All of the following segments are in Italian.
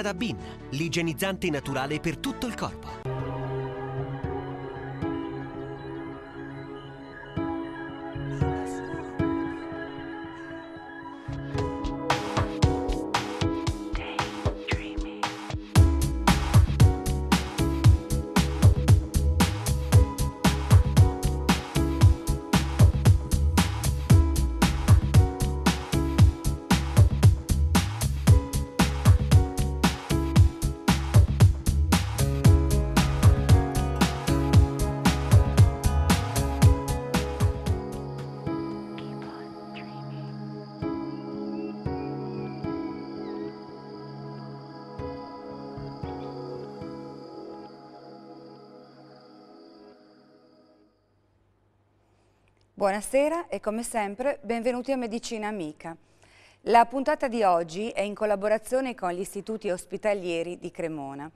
da Bin, l'igienizzante naturale per tutto il corpo. Buonasera e come sempre benvenuti a Medicina Amica. La puntata di oggi è in collaborazione con gli istituti ospitalieri di Cremona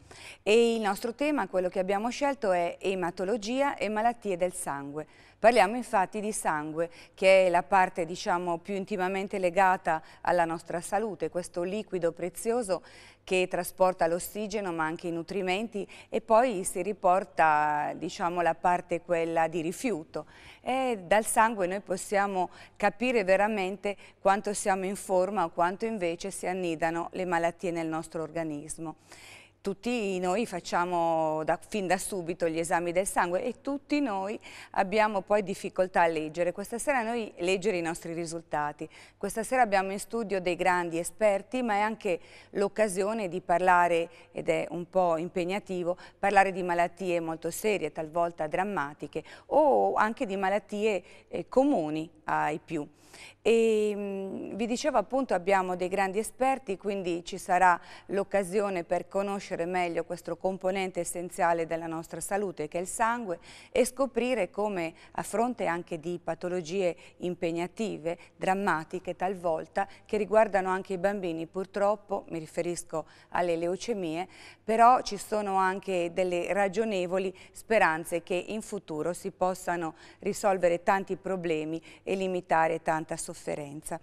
e il nostro tema, quello che abbiamo scelto, è ematologia e malattie del sangue Parliamo infatti di sangue, che è la parte diciamo, più intimamente legata alla nostra salute, questo liquido prezioso che trasporta l'ossigeno ma anche i nutrimenti e poi si riporta diciamo, la parte quella di rifiuto. E dal sangue noi possiamo capire veramente quanto siamo in forma o quanto invece si annidano le malattie nel nostro organismo tutti noi facciamo da, fin da subito gli esami del sangue e tutti noi abbiamo poi difficoltà a leggere. Questa sera noi leggere i nostri risultati. Questa sera abbiamo in studio dei grandi esperti, ma è anche l'occasione di parlare, ed è un po' impegnativo, parlare di malattie molto serie, talvolta drammatiche, o anche di malattie eh, comuni ai più. E, vi dicevo appunto abbiamo dei grandi esperti, quindi ci sarà l'occasione per conoscere meglio questo componente essenziale della nostra salute che è il sangue e scoprire come a fronte anche di patologie impegnative, drammatiche talvolta, che riguardano anche i bambini purtroppo, mi riferisco alle leucemie, però ci sono anche delle ragionevoli speranze che in futuro si possano risolvere tanti problemi e limitare tanti tanta sofferenza.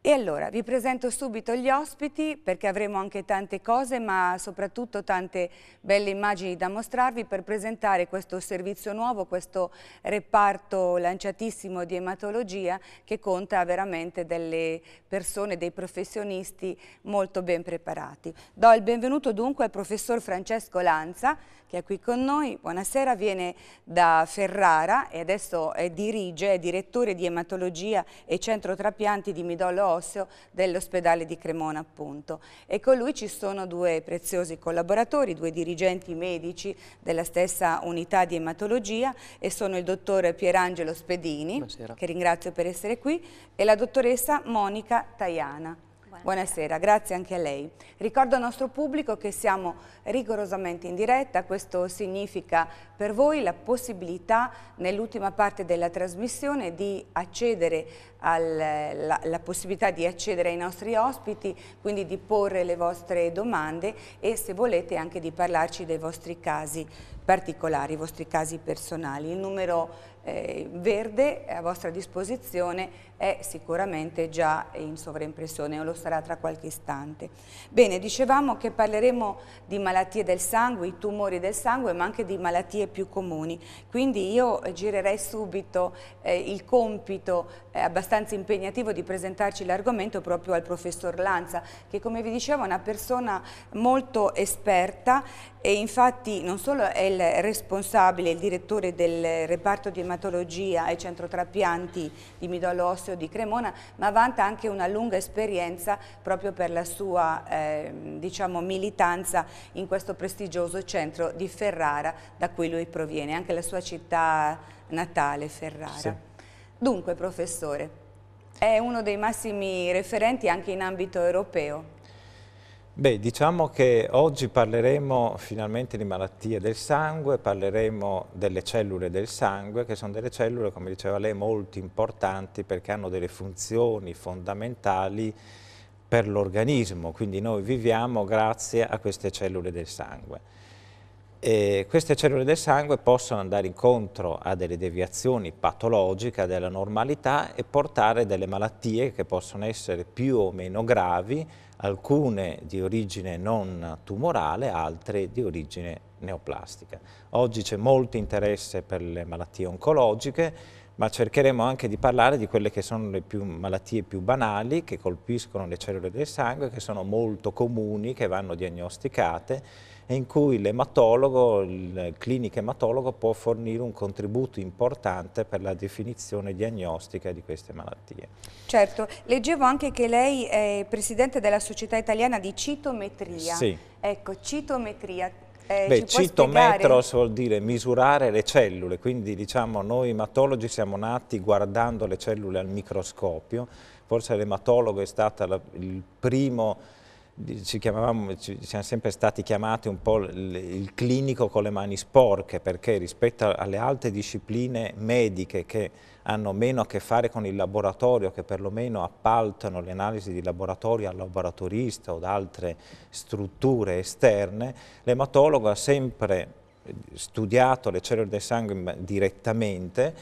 E allora vi presento subito gli ospiti perché avremo anche tante cose ma soprattutto tante belle immagini da mostrarvi per presentare questo servizio nuovo, questo reparto lanciatissimo di ematologia che conta veramente delle persone, dei professionisti molto ben preparati. Do il benvenuto dunque al professor Francesco Lanza che è qui con noi, buonasera, viene da Ferrara e adesso è dirige, è direttore di ematologia e centro trapianti di Midollo osseo dell'ospedale di Cremona appunto. E con lui ci sono due preziosi collaboratori, due dirigenti medici della stessa unità di ematologia e sono il dottor Pierangelo Spedini, Buonasera. che ringrazio per essere qui, e la dottoressa Monica Tajana. Buonasera. grazie anche a lei. Ricordo al nostro pubblico che siamo rigorosamente in diretta, questo significa per voi la possibilità nell'ultima parte della trasmissione di accedere al, la, la possibilità di accedere ai nostri ospiti, quindi di porre le vostre domande e se volete anche di parlarci dei vostri casi particolari, i vostri casi personali. Il numero eh, verde a vostra disposizione è sicuramente già in sovraimpressione o lo sarà tra qualche istante. Bene, dicevamo che parleremo di malattie del sangue, i tumori del sangue, ma anche di malattie più comuni. Quindi io eh, girerei subito eh, il compito eh, abbastanza impegnativo di presentarci l'argomento proprio al professor Lanza, che come vi dicevo è una persona molto esperta e infatti non solo è il responsabile, il direttore del reparto di ematologia e centro trapianti di midollo osseo di Cremona, ma vanta anche una lunga esperienza proprio per la sua eh, diciamo, militanza in questo prestigioso centro di Ferrara da cui lui lui proviene, anche la sua città natale, Ferrara. Sì. Dunque, professore, è uno dei massimi referenti anche in ambito europeo. Beh, diciamo che oggi parleremo finalmente di malattie del sangue, parleremo delle cellule del sangue, che sono delle cellule, come diceva lei, molto importanti perché hanno delle funzioni fondamentali per l'organismo, quindi noi viviamo grazie a queste cellule del sangue eh, queste cellule del sangue possono andare incontro a delle deviazioni patologiche della normalità e portare delle malattie che possono essere più o meno gravi, alcune di origine non tumorale, altre di origine neoplastica. Oggi c'è molto interesse per le malattie oncologiche, ma cercheremo anche di parlare di quelle che sono le più malattie più banali che colpiscono le cellule del sangue, che sono molto comuni, che vanno diagnosticate in cui l'ematologo, il clinico ematologo può fornire un contributo importante per la definizione diagnostica di queste malattie. Certo, leggevo anche che lei è presidente della Società Italiana di Citometria. Sì. Ecco, citometria, eh, Beh, citometros vuol dire misurare le cellule, quindi diciamo noi ematologi siamo nati guardando le cellule al microscopio, forse l'ematologo è stato il primo ci, ci siamo sempre stati chiamati un po' il, il clinico con le mani sporche perché rispetto alle altre discipline mediche che hanno meno a che fare con il laboratorio, che perlomeno appaltano le analisi di laboratorio al laboratorista o ad altre strutture esterne, l'ematologo ha sempre studiato le cellule del sangue direttamente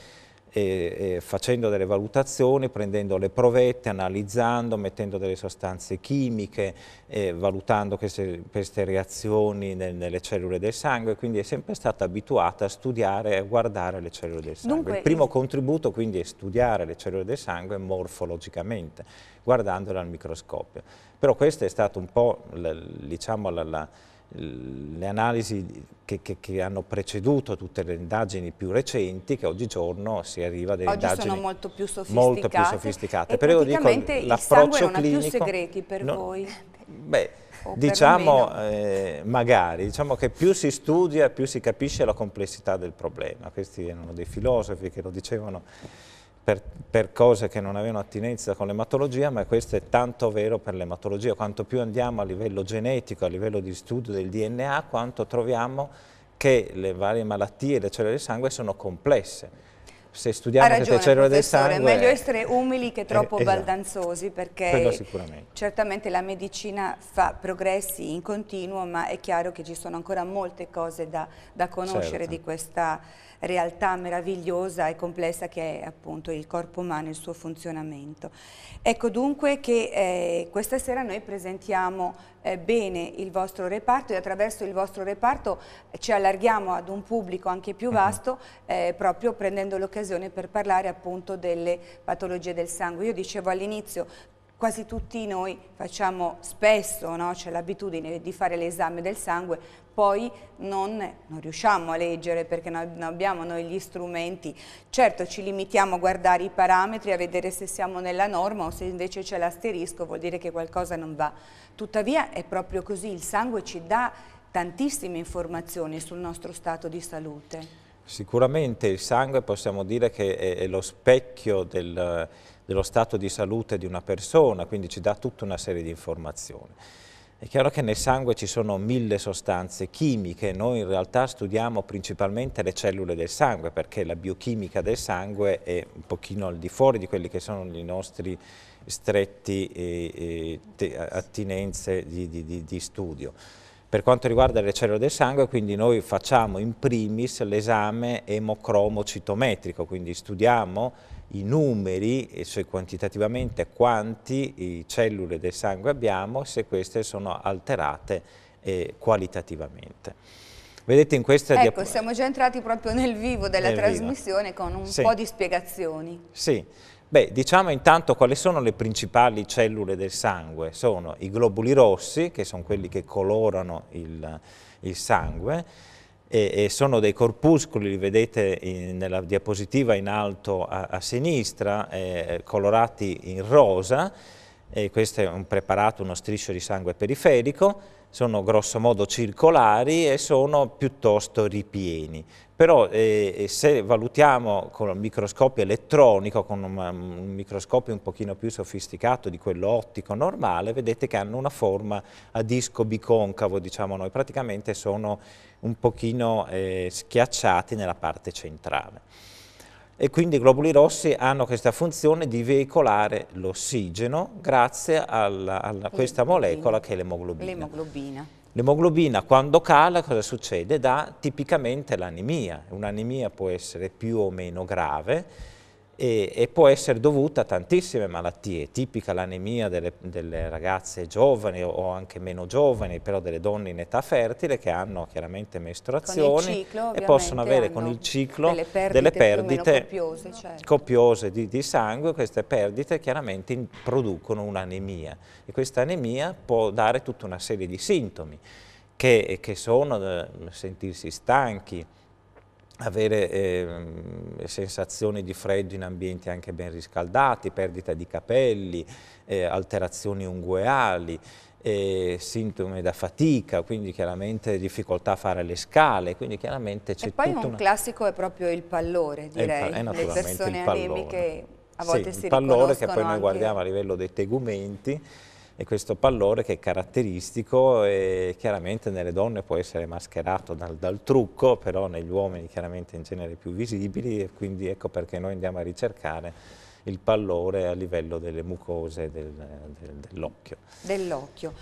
e, e facendo delle valutazioni, prendendo le provette, analizzando, mettendo delle sostanze chimiche, eh, valutando queste, queste reazioni nel, nelle cellule del sangue, quindi è sempre stata abituata a studiare e a guardare le cellule del sangue. Dunque, il primo il... contributo quindi è studiare le cellule del sangue morfologicamente, guardandole al microscopio. Però questa è stata un po' la, diciamo la, la le analisi che, che, che, hanno preceduto tutte le indagini più recenti che oggigiorno si arriva a delle Oggi indagini sono molto più sofisticate, molto più sofisticate. però io dico, il sangue non clinico, ha più segreti per non, voi? Beh, diciamo eh, magari, diciamo che più si studia più si capisce la complessità del problema questi erano dei filosofi che lo dicevano per, per, cose che non avevano attinenza con l'ematologia, ma questo è tanto vero per l'ematologia. Quanto più andiamo a livello genetico, a livello di studio del DNA, quanto troviamo che le varie malattie delle cellule del sangue sono complesse se studiamo ragione, queste cellule del sangue... è meglio essere umili che eh, troppo eh, esatto. baldanzosi perché certamente la medicina fa progressi in continuo ma è chiaro che ci sono ancora molte cose da, da conoscere certo. di questa realtà meravigliosa e complessa che è appunto il corpo umano e il suo funzionamento. Ecco dunque che eh, questa sera noi presentiamo eh, bene il vostro reparto e attraverso il vostro reparto eh, ci allarghiamo ad un pubblico anche più mhm. vasto eh, proprio prendendo l'occasione per parlare appunto delle patologie del sangue. Io dicevo all'inizio Quasi tutti noi facciamo spesso, no? c'è l'abitudine di fare l'esame del sangue, poi non, non, riusciamo a leggere perché non abbiamo noi gli strumenti. Certo ci limitiamo a guardare i parametri, a vedere se siamo nella norma o se invece c'è l'asterisco, vuol dire che qualcosa non va. Tuttavia è proprio così, il sangue ci dà tantissime informazioni sul nostro stato di salute. Sicuramente il sangue possiamo dire che è, è lo specchio del dello stato di salute di una persona, quindi ci dà tutta una serie di informazioni. È chiaro che nel sangue ci sono mille sostanze chimiche, noi in realtà studiamo principalmente le cellule del sangue perché la biochimica del sangue è un pochino al di fuori di quelli che sono i nostri stretti attinenze di, di, di studio. Per quanto riguarda le cellule del sangue, quindi noi facciamo in primis l'esame emocromocitometrico, quindi studiamo i numeri, cioè quantitativamente quanti cellule del sangue abbiamo, se queste sono alterate eh, qualitativamente. Vedete in questa Ecco, siamo già entrati proprio nel vivo della nel trasmissione vivo. con un sì. po' di spiegazioni. Sì. Beh, diciamo intanto quali sono le principali cellule del sangue. Sono i globuli rossi, che sono quelli che colorano il, il sangue, e, e sono dei corpuscoli, li vedete in, nella diapositiva in alto a, a sinistra, eh, colorati in rosa, e questo è un preparato, uno striscio di sangue periferico, sono grossomodo circolari e sono piuttosto ripieni però eh, eh, se valutiamo con il microscopio elettronico, con un, un, microscopio un pochino più sofisticato di quello ottico normale, vedete che hanno una forma a disco biconcavo, diciamo noi, praticamente sono un pochino eh, schiacciati nella parte centrale. E quindi i globuli rossi hanno questa funzione di veicolare l'ossigeno grazie a questa molecola che è l'emoglobina. L'emoglobina quando cala cosa succede? Dà tipicamente l'anemia, un'anemia può essere più o meno grave, e, e, può essere dovuta a tantissime malattie, tipica l'anemia delle, delle, ragazze giovani o anche meno giovani, però delle donne in età fertile che hanno chiaramente mestruazioni ciclo, e possono avere con il ciclo delle perdite, delle perdite copiose, certo. copiose di, di, sangue, queste perdite chiaramente producono un'anemia e questa anemia può dare tutta una serie di sintomi che, che sono eh, sentirsi stanchi, avere eh, sensazioni di freddo in ambienti anche ben riscaldati, perdita di capelli, eh, alterazioni ungueali, eh, sintomi da fatica, quindi chiaramente difficoltà a fare le scale, quindi chiaramente c'è tutto... E poi tutto un una... classico è proprio il pallore, direi, pa le persone anemiche a volte sì, si il pallore che poi noi anche... guardiamo a livello dei tegumenti, e questo pallore che è caratteristico e chiaramente nelle donne può essere mascherato dal, dal trucco, però negli uomini chiaramente in genere più visibili e quindi ecco perché noi andiamo a ricercare il pallore a livello delle mucose del, del, dell'occhio. Dell'occhio.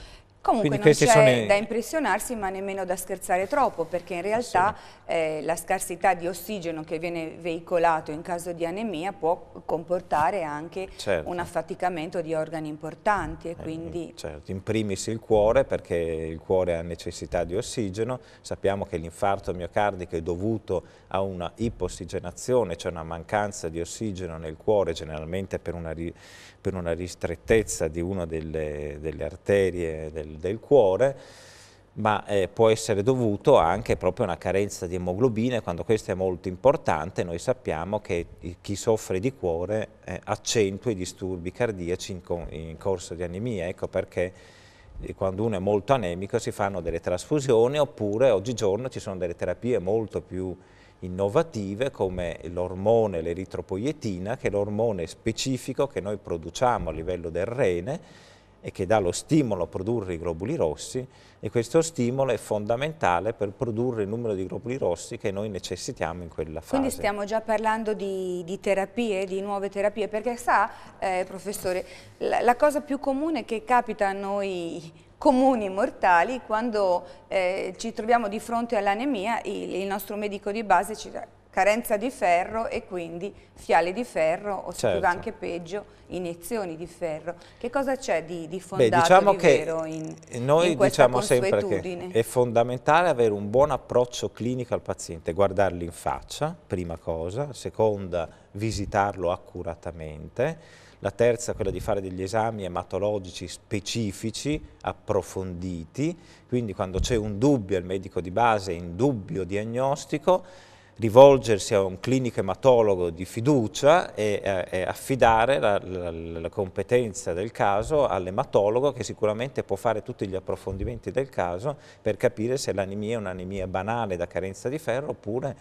Comunque Quindi non c'è sono... da impressionarsi ma nemmeno da scherzare troppo perché in realtà eh, la scarsità di ossigeno che viene veicolato in caso di anemia può comportare anche certo. un affaticamento di organi importanti. E eh, quindi... Eh, certo, in primis il cuore perché il cuore ha necessità di ossigeno, sappiamo che l'infarto miocardico è dovuto a una ipossigenazione, cioè una mancanza di ossigeno nel cuore generalmente per una per una ristrettezza di una delle, delle arterie del, del, cuore, ma eh, può essere dovuto anche proprio a una carenza di emoglobina, quando questa è molto importante noi sappiamo che chi soffre di cuore eh, accentua i disturbi cardiaci in, co in corso di anemia, ecco perché eh, quando uno è molto anemico si fanno delle trasfusioni oppure oggigiorno ci sono delle terapie molto più innovative come l'ormone, l'eritropoietina, che è l'ormone specifico che noi produciamo a livello del rene e che dà lo stimolo a produrre i globuli rossi e questo stimolo è fondamentale per produrre il numero di globuli rossi che noi necessitiamo in quella fase. Quindi stiamo già parlando di, di terapie, di nuove terapie, perché sa, eh, professore, la, la cosa più comune che capita a noi comuni mortali, quando eh, ci troviamo di fronte all'anemia, il, il, nostro medico di base ci dà carenza di ferro e quindi fiale di ferro o certo. anche peggio iniezioni di ferro. Che cosa c'è di, di fondato Beh, diciamo di vero in, noi in diciamo sempre che è fondamentale avere un buon approccio clinico al paziente, guardarlo in faccia, prima cosa, seconda visitarlo accuratamente la terza quella di fare degli esami ematologici specifici, approfonditi, quindi quando c'è un dubbio al medico di base, in dubbio diagnostico, rivolgersi a un clinico ematologo di fiducia e, eh, e affidare la, la, la, competenza del caso all'ematologo che sicuramente può fare tutti gli approfondimenti del caso per capire se l'anemia è un'anemia banale da carenza di ferro oppure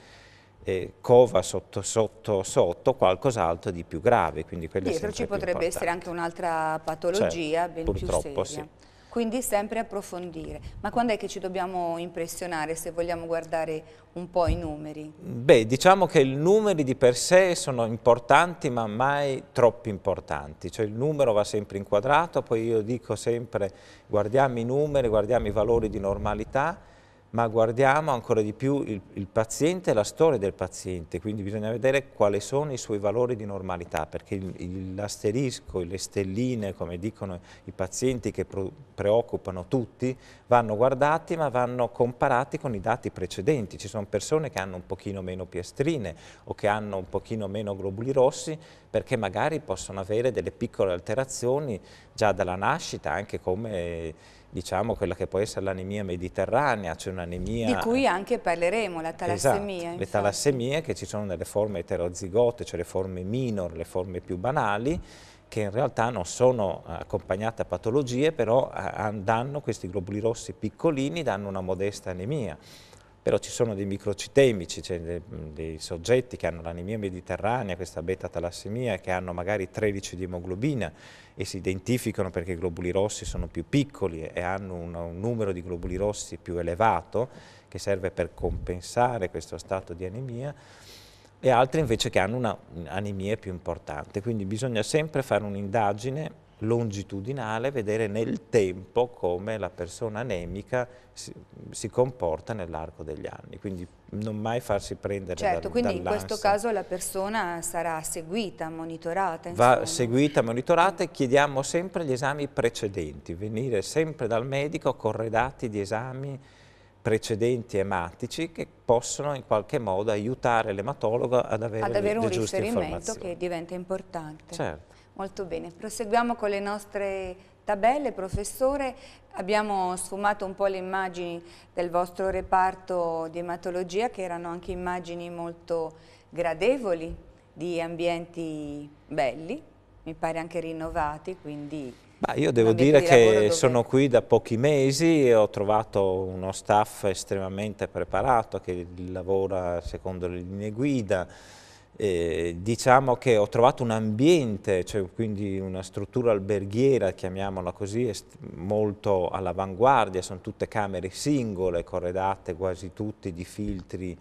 eh, cova sotto sotto sotto qualcos'altro di più grave. Quindi Dietro ci potrebbe essere anche un'altra patologia cioè, ben più seria. Sì. Quindi sempre approfondire. Ma quando è che ci dobbiamo impressionare se vogliamo guardare un po' i numeri? Beh, diciamo che i numeri di per sé sono importanti ma mai troppo importanti, cioè il numero va sempre inquadrato, poi io dico sempre guardiamo i numeri, guardiamo i valori di normalità, ma guardiamo ancora di più il, il paziente e la storia del paziente, quindi bisogna vedere quali sono i suoi valori di normalità, perché l'asterisco, le stelline, come dicono i pazienti che preoccupano tutti, vanno guardati ma vanno comparati con i dati precedenti. Ci sono persone che hanno un pochino meno piastrine o che hanno un pochino meno globuli rossi perché magari possono avere delle piccole alterazioni già dalla nascita, anche come diciamo quella che può essere l'anemia mediterranea, cioè un'anemia... Di cui anche parleremo, la talassemia. Esatto, le talassemie che ci sono nelle forme eterozigote, cioè le forme minor, le forme più banali, che in realtà non sono eh, accompagnate a patologie, però eh, danno questi globuli rossi piccolini, danno una modesta anemia. Però ci sono dei microcitemici, cioè dei, dei soggetti che hanno l'anemia mediterranea, questa beta talassemia, che hanno magari 13 di emoglobina, e si identificano perché i globuli rossi sono più piccoli e hanno un, numero di globuli rossi più elevato che serve per compensare questo stato di anemia e altri invece che hanno un'anemia più importante. Quindi bisogna sempre fare un'indagine longitudinale, vedere nel tempo come la persona anemica si, si comporta nell'arco degli anni. Quindi non mai farsi prendere certo, dal, quindi in questo caso la persona sarà seguita, monitorata insomma. va seguita, monitorata e chiediamo sempre gli esami precedenti venire sempre dal medico corredati di esami precedenti ematici che possono in qualche modo aiutare l'ematologo ad avere, ad avere le, un le giuste riferimento che diventa importante certo. molto bene, proseguiamo con le nostre tabelle. Professore, abbiamo sfumato un po' le immagini del vostro reparto di ematologia che erano anche immagini molto gradevoli di ambienti belli, mi pare anche rinnovati, quindi ma io devo dire di che dove... sono qui da pochi mesi e ho trovato uno staff estremamente preparato che lavora secondo le linee guida, eh, diciamo che ho trovato un ambiente, cioè quindi una struttura alberghiera, chiamiamola così, molto all'avanguardia, sono tutte camere singole, corredate quasi tutte di filtri,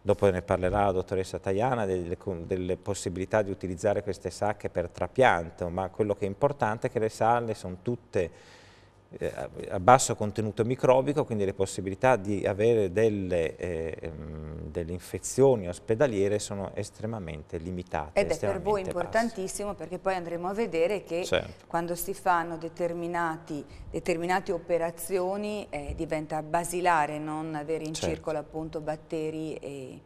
dopo ne parlerà la dottoressa Tajana, delle, delle possibilità di utilizzare queste sacche per trapianto, ma quello che è importante è che le sale sono tutte eh, a basso contenuto microbico, quindi le possibilità di avere delle, eh, ehm, delle infezioni ospedaliere sono estremamente limitate. Ed estremamente è per voi importantissimo basse. perché poi andremo a vedere che certo. quando si fanno determinate operazioni eh, diventa basilare non avere in certo. circolo appunto batteri e...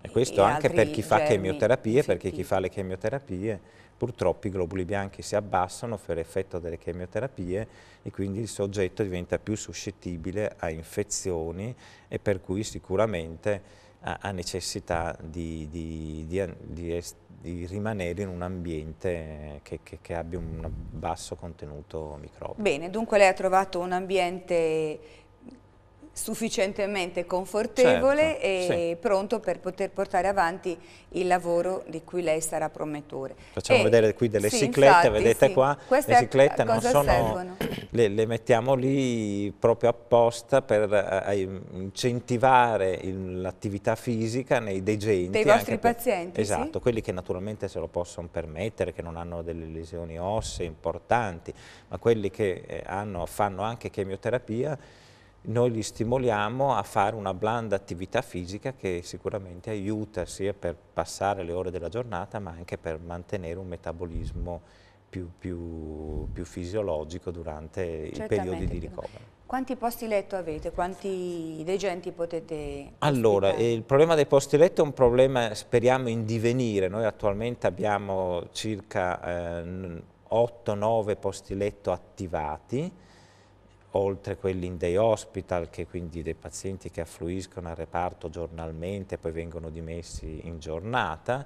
E questo e anche per chi fa chemioterapie, perché chi fa le chemioterapie purtroppo i globuli bianchi si abbassano per effetto delle chemioterapie e quindi il soggetto diventa più suscettibile a infezioni e per cui sicuramente ha, necessità di, di, di, di, rimanere in un ambiente che, che, che abbia un basso contenuto microbico. Bene, dunque lei ha trovato un ambiente sufficientemente confortevole certo, e sì. pronto per poter portare avanti il lavoro di cui lei sarà promettore. Facciamo e, vedere qui delle sì, ciclette, infatti, vedete sì. qua, Queste le ciclette non sono, le, le, mettiamo lì proprio apposta per eh, incentivare l'attività fisica nei degenti. Dei vostri per, pazienti. Esatto, quelli che naturalmente se lo possono permettere, che non hanno delle lesioni ossee importanti, ma quelli che eh, hanno, fanno anche chemioterapia, noi li stimoliamo a fare una blanda attività fisica che sicuramente aiuta sia per passare le ore della giornata ma anche per mantenere un metabolismo più, più, più fisiologico durante Certamente. i periodi di ricovero. Quanti posti letto avete? Quanti degenti potete Allora, ospitare? il problema dei posti letto è un problema, speriamo, in divenire. Noi attualmente abbiamo circa eh, 8-9 posti letto attivati, oltre quelli in day hospital, che quindi dei pazienti che affluiscono al reparto giornalmente, e poi vengono dimessi in giornata,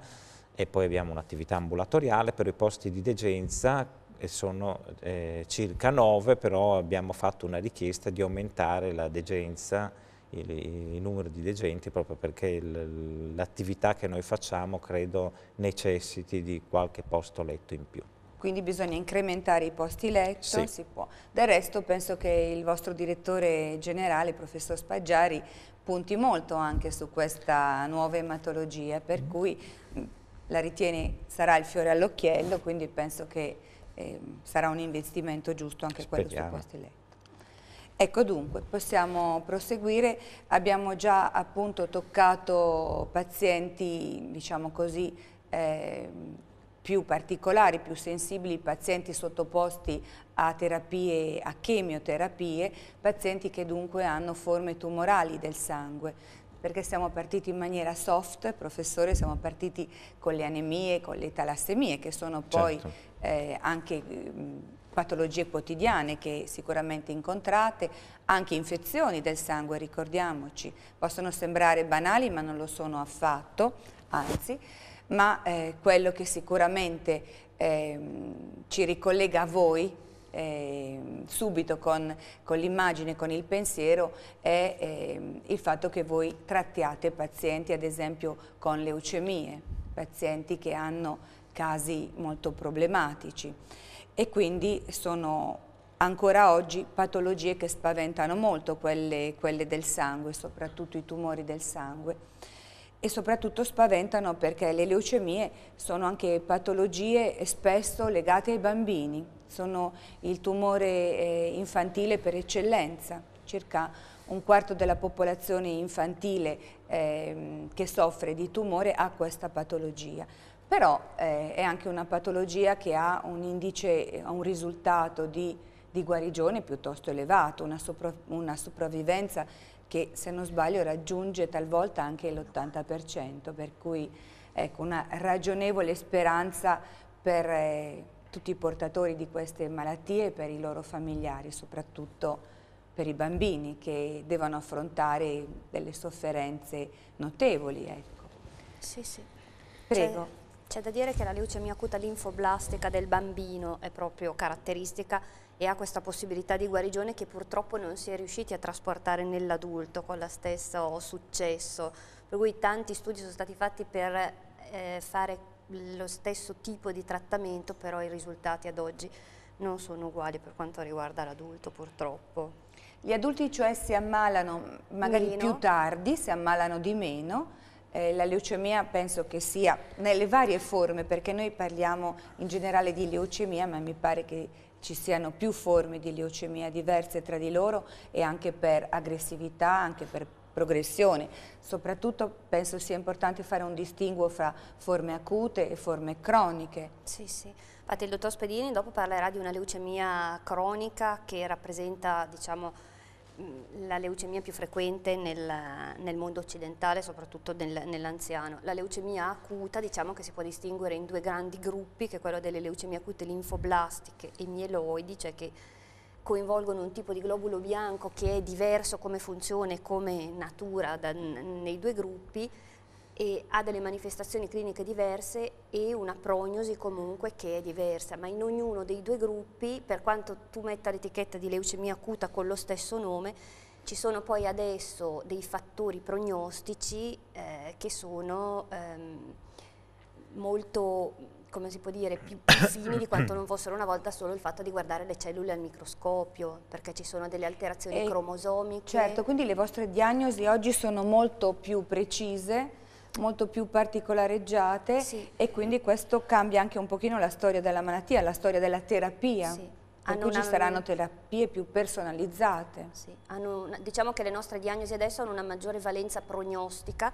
e poi abbiamo un'attività ambulatoriale però i posti di degenza, sono eh, circa 9, però abbiamo fatto una richiesta di aumentare la degenza, il, il numero di degenti, proprio perché l'attività che noi facciamo credo necessiti di qualche posto letto in più quindi bisogna incrementare i posti letto, sì. si può. Del resto penso che il vostro direttore generale, professor Spaggiari, punti molto anche su questa nuova ematologia, per mm. cui mm, la ritiene sarà il fiore all'occhiello, quindi penso che eh, sarà un investimento giusto anche Speriamo. quello sui posti letto. Ecco dunque, possiamo proseguire, abbiamo già appunto toccato pazienti, diciamo così, eh, più particolari, più sensibili, pazienti sottoposti a terapie, a chemioterapie, pazienti che dunque hanno forme tumorali del sangue perché siamo partiti in maniera soft, professore, siamo partiti con le anemie, con le talassemie, che sono poi certo. eh, anche patologie quotidiane che sicuramente incontrate, anche infezioni del sangue, ricordiamoci, possono sembrare banali ma non lo sono affatto, anzi ma eh, quello che sicuramente eh, ci ricollega a voi eh, subito con, con l'immagine, con il pensiero, è eh, il fatto che voi trattiate pazienti ad esempio con leucemie, pazienti che hanno casi molto problematici e quindi sono ancora oggi patologie che spaventano molto quelle, quelle del sangue, soprattutto i tumori del sangue e soprattutto spaventano perché le leucemie sono anche patologie spesso legate ai bambini, sono il tumore eh, infantile per eccellenza, circa un quarto della popolazione infantile ehm, che soffre di tumore ha questa patologia. Però eh, è anche una patologia che ha un indice, un risultato di, di guarigione piuttosto elevato, una, sopra, una sopravvivenza che se non sbaglio raggiunge talvolta anche l'80%, per cui ecco, una ragionevole speranza per eh, tutti i portatori di queste malattie e per i loro familiari, soprattutto per i bambini che devono affrontare delle sofferenze notevoli. Ecco. Sì, sì. Prego. C'è da dire che la leucemia acuta linfoblastica del bambino è proprio caratteristica e ha questa possibilità di guarigione che purtroppo non si è riusciti a trasportare nell'adulto con lo stesso successo. Per cui tanti studi sono stati fatti per eh, fare lo stesso tipo di trattamento, però i risultati ad oggi non sono uguali per quanto riguarda l'adulto purtroppo. Gli adulti cioè si ammalano magari meno. più tardi, si ammalano di meno, eh, la leucemia penso che sia nelle varie forme, perché noi parliamo in generale di leucemia, ma mi pare che ci siano più forme di leucemia diverse tra di loro e anche per aggressività, anche per progressione. Soprattutto penso sia importante fare un distinguo fra forme acute e forme croniche. Sì, sì. Infatti il dottor Spedini dopo parlerà di una leucemia cronica che rappresenta, diciamo, Mm, la leucemia più frequente nel, nel mondo occidentale, soprattutto nel, nell'anziano. La leucemia acuta diciamo che si può distinguere in due grandi gruppi, che è quello delle leucemie acute linfoblastiche e mieloidi, cioè che coinvolgono un tipo di globulo bianco che è diverso come funzione e come natura da, nei due gruppi, e ha delle manifestazioni cliniche diverse e una prognosi comunque che è diversa, ma in ognuno dei due gruppi, per quanto tu metta l'etichetta di leucemia acuta con lo stesso nome, ci sono poi adesso dei fattori prognostici eh, che sono ehm, molto, come si può dire, più, più fini di quanto non fossero una volta solo il fatto di guardare le cellule al microscopio, perché ci sono delle alterazioni e cromosomiche. Certo, quindi le vostre diagnosi oggi sono molto più precise molto più particolareggiate sì. e quindi questo cambia anche un pochino la storia della malattia, la storia della terapia. Sì. Per ci saranno terapie più personalizzate. Sì. Una, diciamo che le nostre diagnosi adesso hanno una maggiore valenza prognostica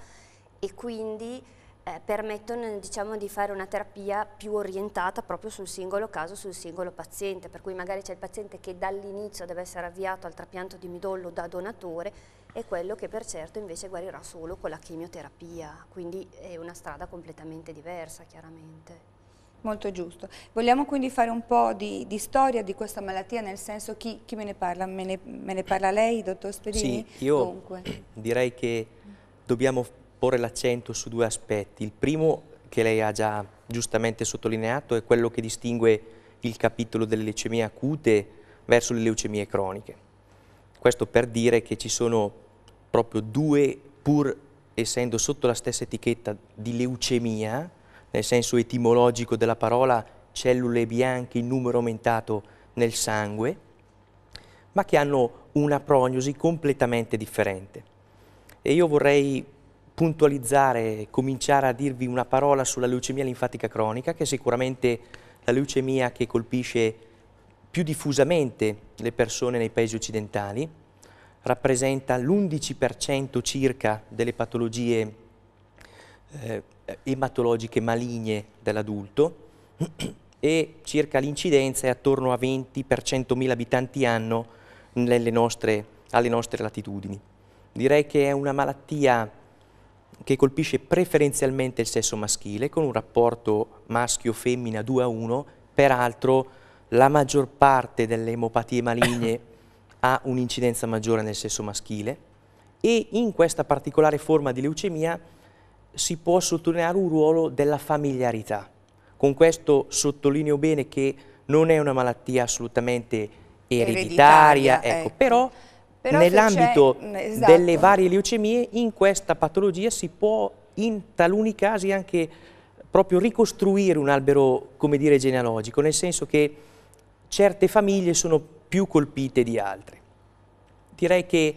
e quindi eh, permettono diciamo, di fare una terapia più orientata proprio sul singolo caso, sul singolo paziente, per cui magari c'è il paziente che dall'inizio deve essere avviato al trapianto di midollo da donatore è quello che per certo invece guarirà solo con la chemioterapia, quindi è una strada completamente diversa chiaramente. Molto giusto. Vogliamo quindi fare un po' di, di storia di questa malattia, nel senso chi, chi me ne parla? Me ne, me ne, parla lei, dottor Spedini? Sì, io Dunque. direi che dobbiamo porre l'accento su due aspetti. Il primo che lei ha già giustamente sottolineato è quello che distingue il capitolo delle leucemie acute verso le leucemie croniche. Questo per dire che ci sono proprio due, pur essendo sotto la stessa etichetta di leucemia, nel senso etimologico della parola, cellule bianche in numero aumentato nel sangue, ma che hanno una prognosi completamente differente. E io vorrei puntualizzare, cominciare a dirvi una parola sulla leucemia linfatica cronica, che è sicuramente la leucemia che colpisce più diffusamente le persone nei paesi occidentali, rappresenta l'11% circa delle patologie eh, ematologiche maligne dell'adulto e circa l'incidenza è attorno a 20 per 100.000 abitanti anno nostre, alle nostre latitudini. Direi che è una malattia che colpisce preferenzialmente il sesso maschile con un rapporto maschio-femmina 2 a 1, peraltro la maggior parte delle emopatie maligne ha un'incidenza maggiore nel sesso maschile e in questa particolare forma di leucemia si può sottolineare un ruolo della familiarità. Con questo sottolineo bene che non è una malattia assolutamente ereditaria, ecco, ecco. però, però nell'ambito mm, esatto. delle varie leucemie in questa patologia si può in taluni casi anche proprio ricostruire un albero, come dire, genealogico, nel senso che certe famiglie sono più colpite di altre. Direi che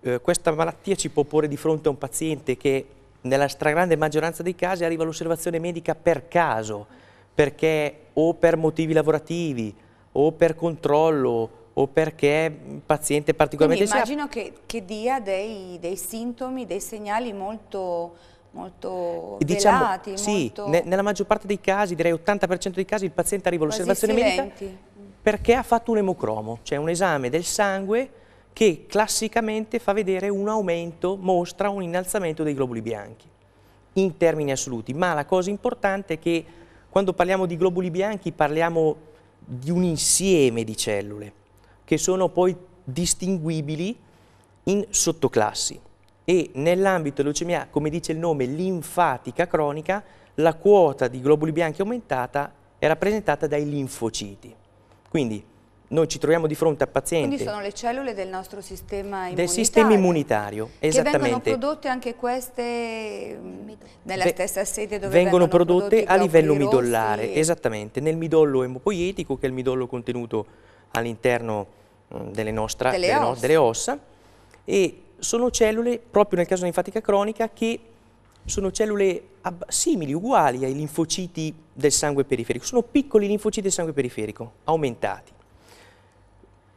eh, questa malattia ci può porre di fronte a un paziente che nella stragrande maggioranza dei casi arriva all'osservazione medica per caso, perché o per motivi lavorativi o per controllo o perché il paziente particolarmente... Quindi immagino che, che dia dei, dei, sintomi, dei segnali molto, molto diciamo, Sì, molto... Ne, nella maggior parte dei casi, direi 80% dei casi, il paziente arriva all'osservazione medica perché ha fatto un emocromo, cioè un esame del sangue che classicamente fa vedere un aumento, mostra un innalzamento dei globuli bianchi in termini assoluti, ma la cosa importante è che quando parliamo di globuli bianchi parliamo di un insieme di cellule che sono poi distinguibili in sottoclassi e nell'ambito della leucemia, come dice il nome, linfatica cronica, la quota di globuli bianchi aumentata è rappresentata dai linfociti. Quindi noi ci troviamo di fronte a pazienti. Quindi sono le cellule del nostro sistema immunitario. Del sistema immunitario, esattamente. Che vengono prodotte anche queste mm, nella Beh, stessa sede dove vengono, vengono prodotte a livello midollare, e... esattamente, nel midollo emopoietico che è il midollo contenuto all'interno mm, delle, nostre delle, delle, ossa. No, delle ossa e sono cellule, proprio nel caso di fatica cronica, che sono cellule simili, uguali ai linfociti del sangue periferico, sono piccoli linfociti del sangue periferico, aumentati.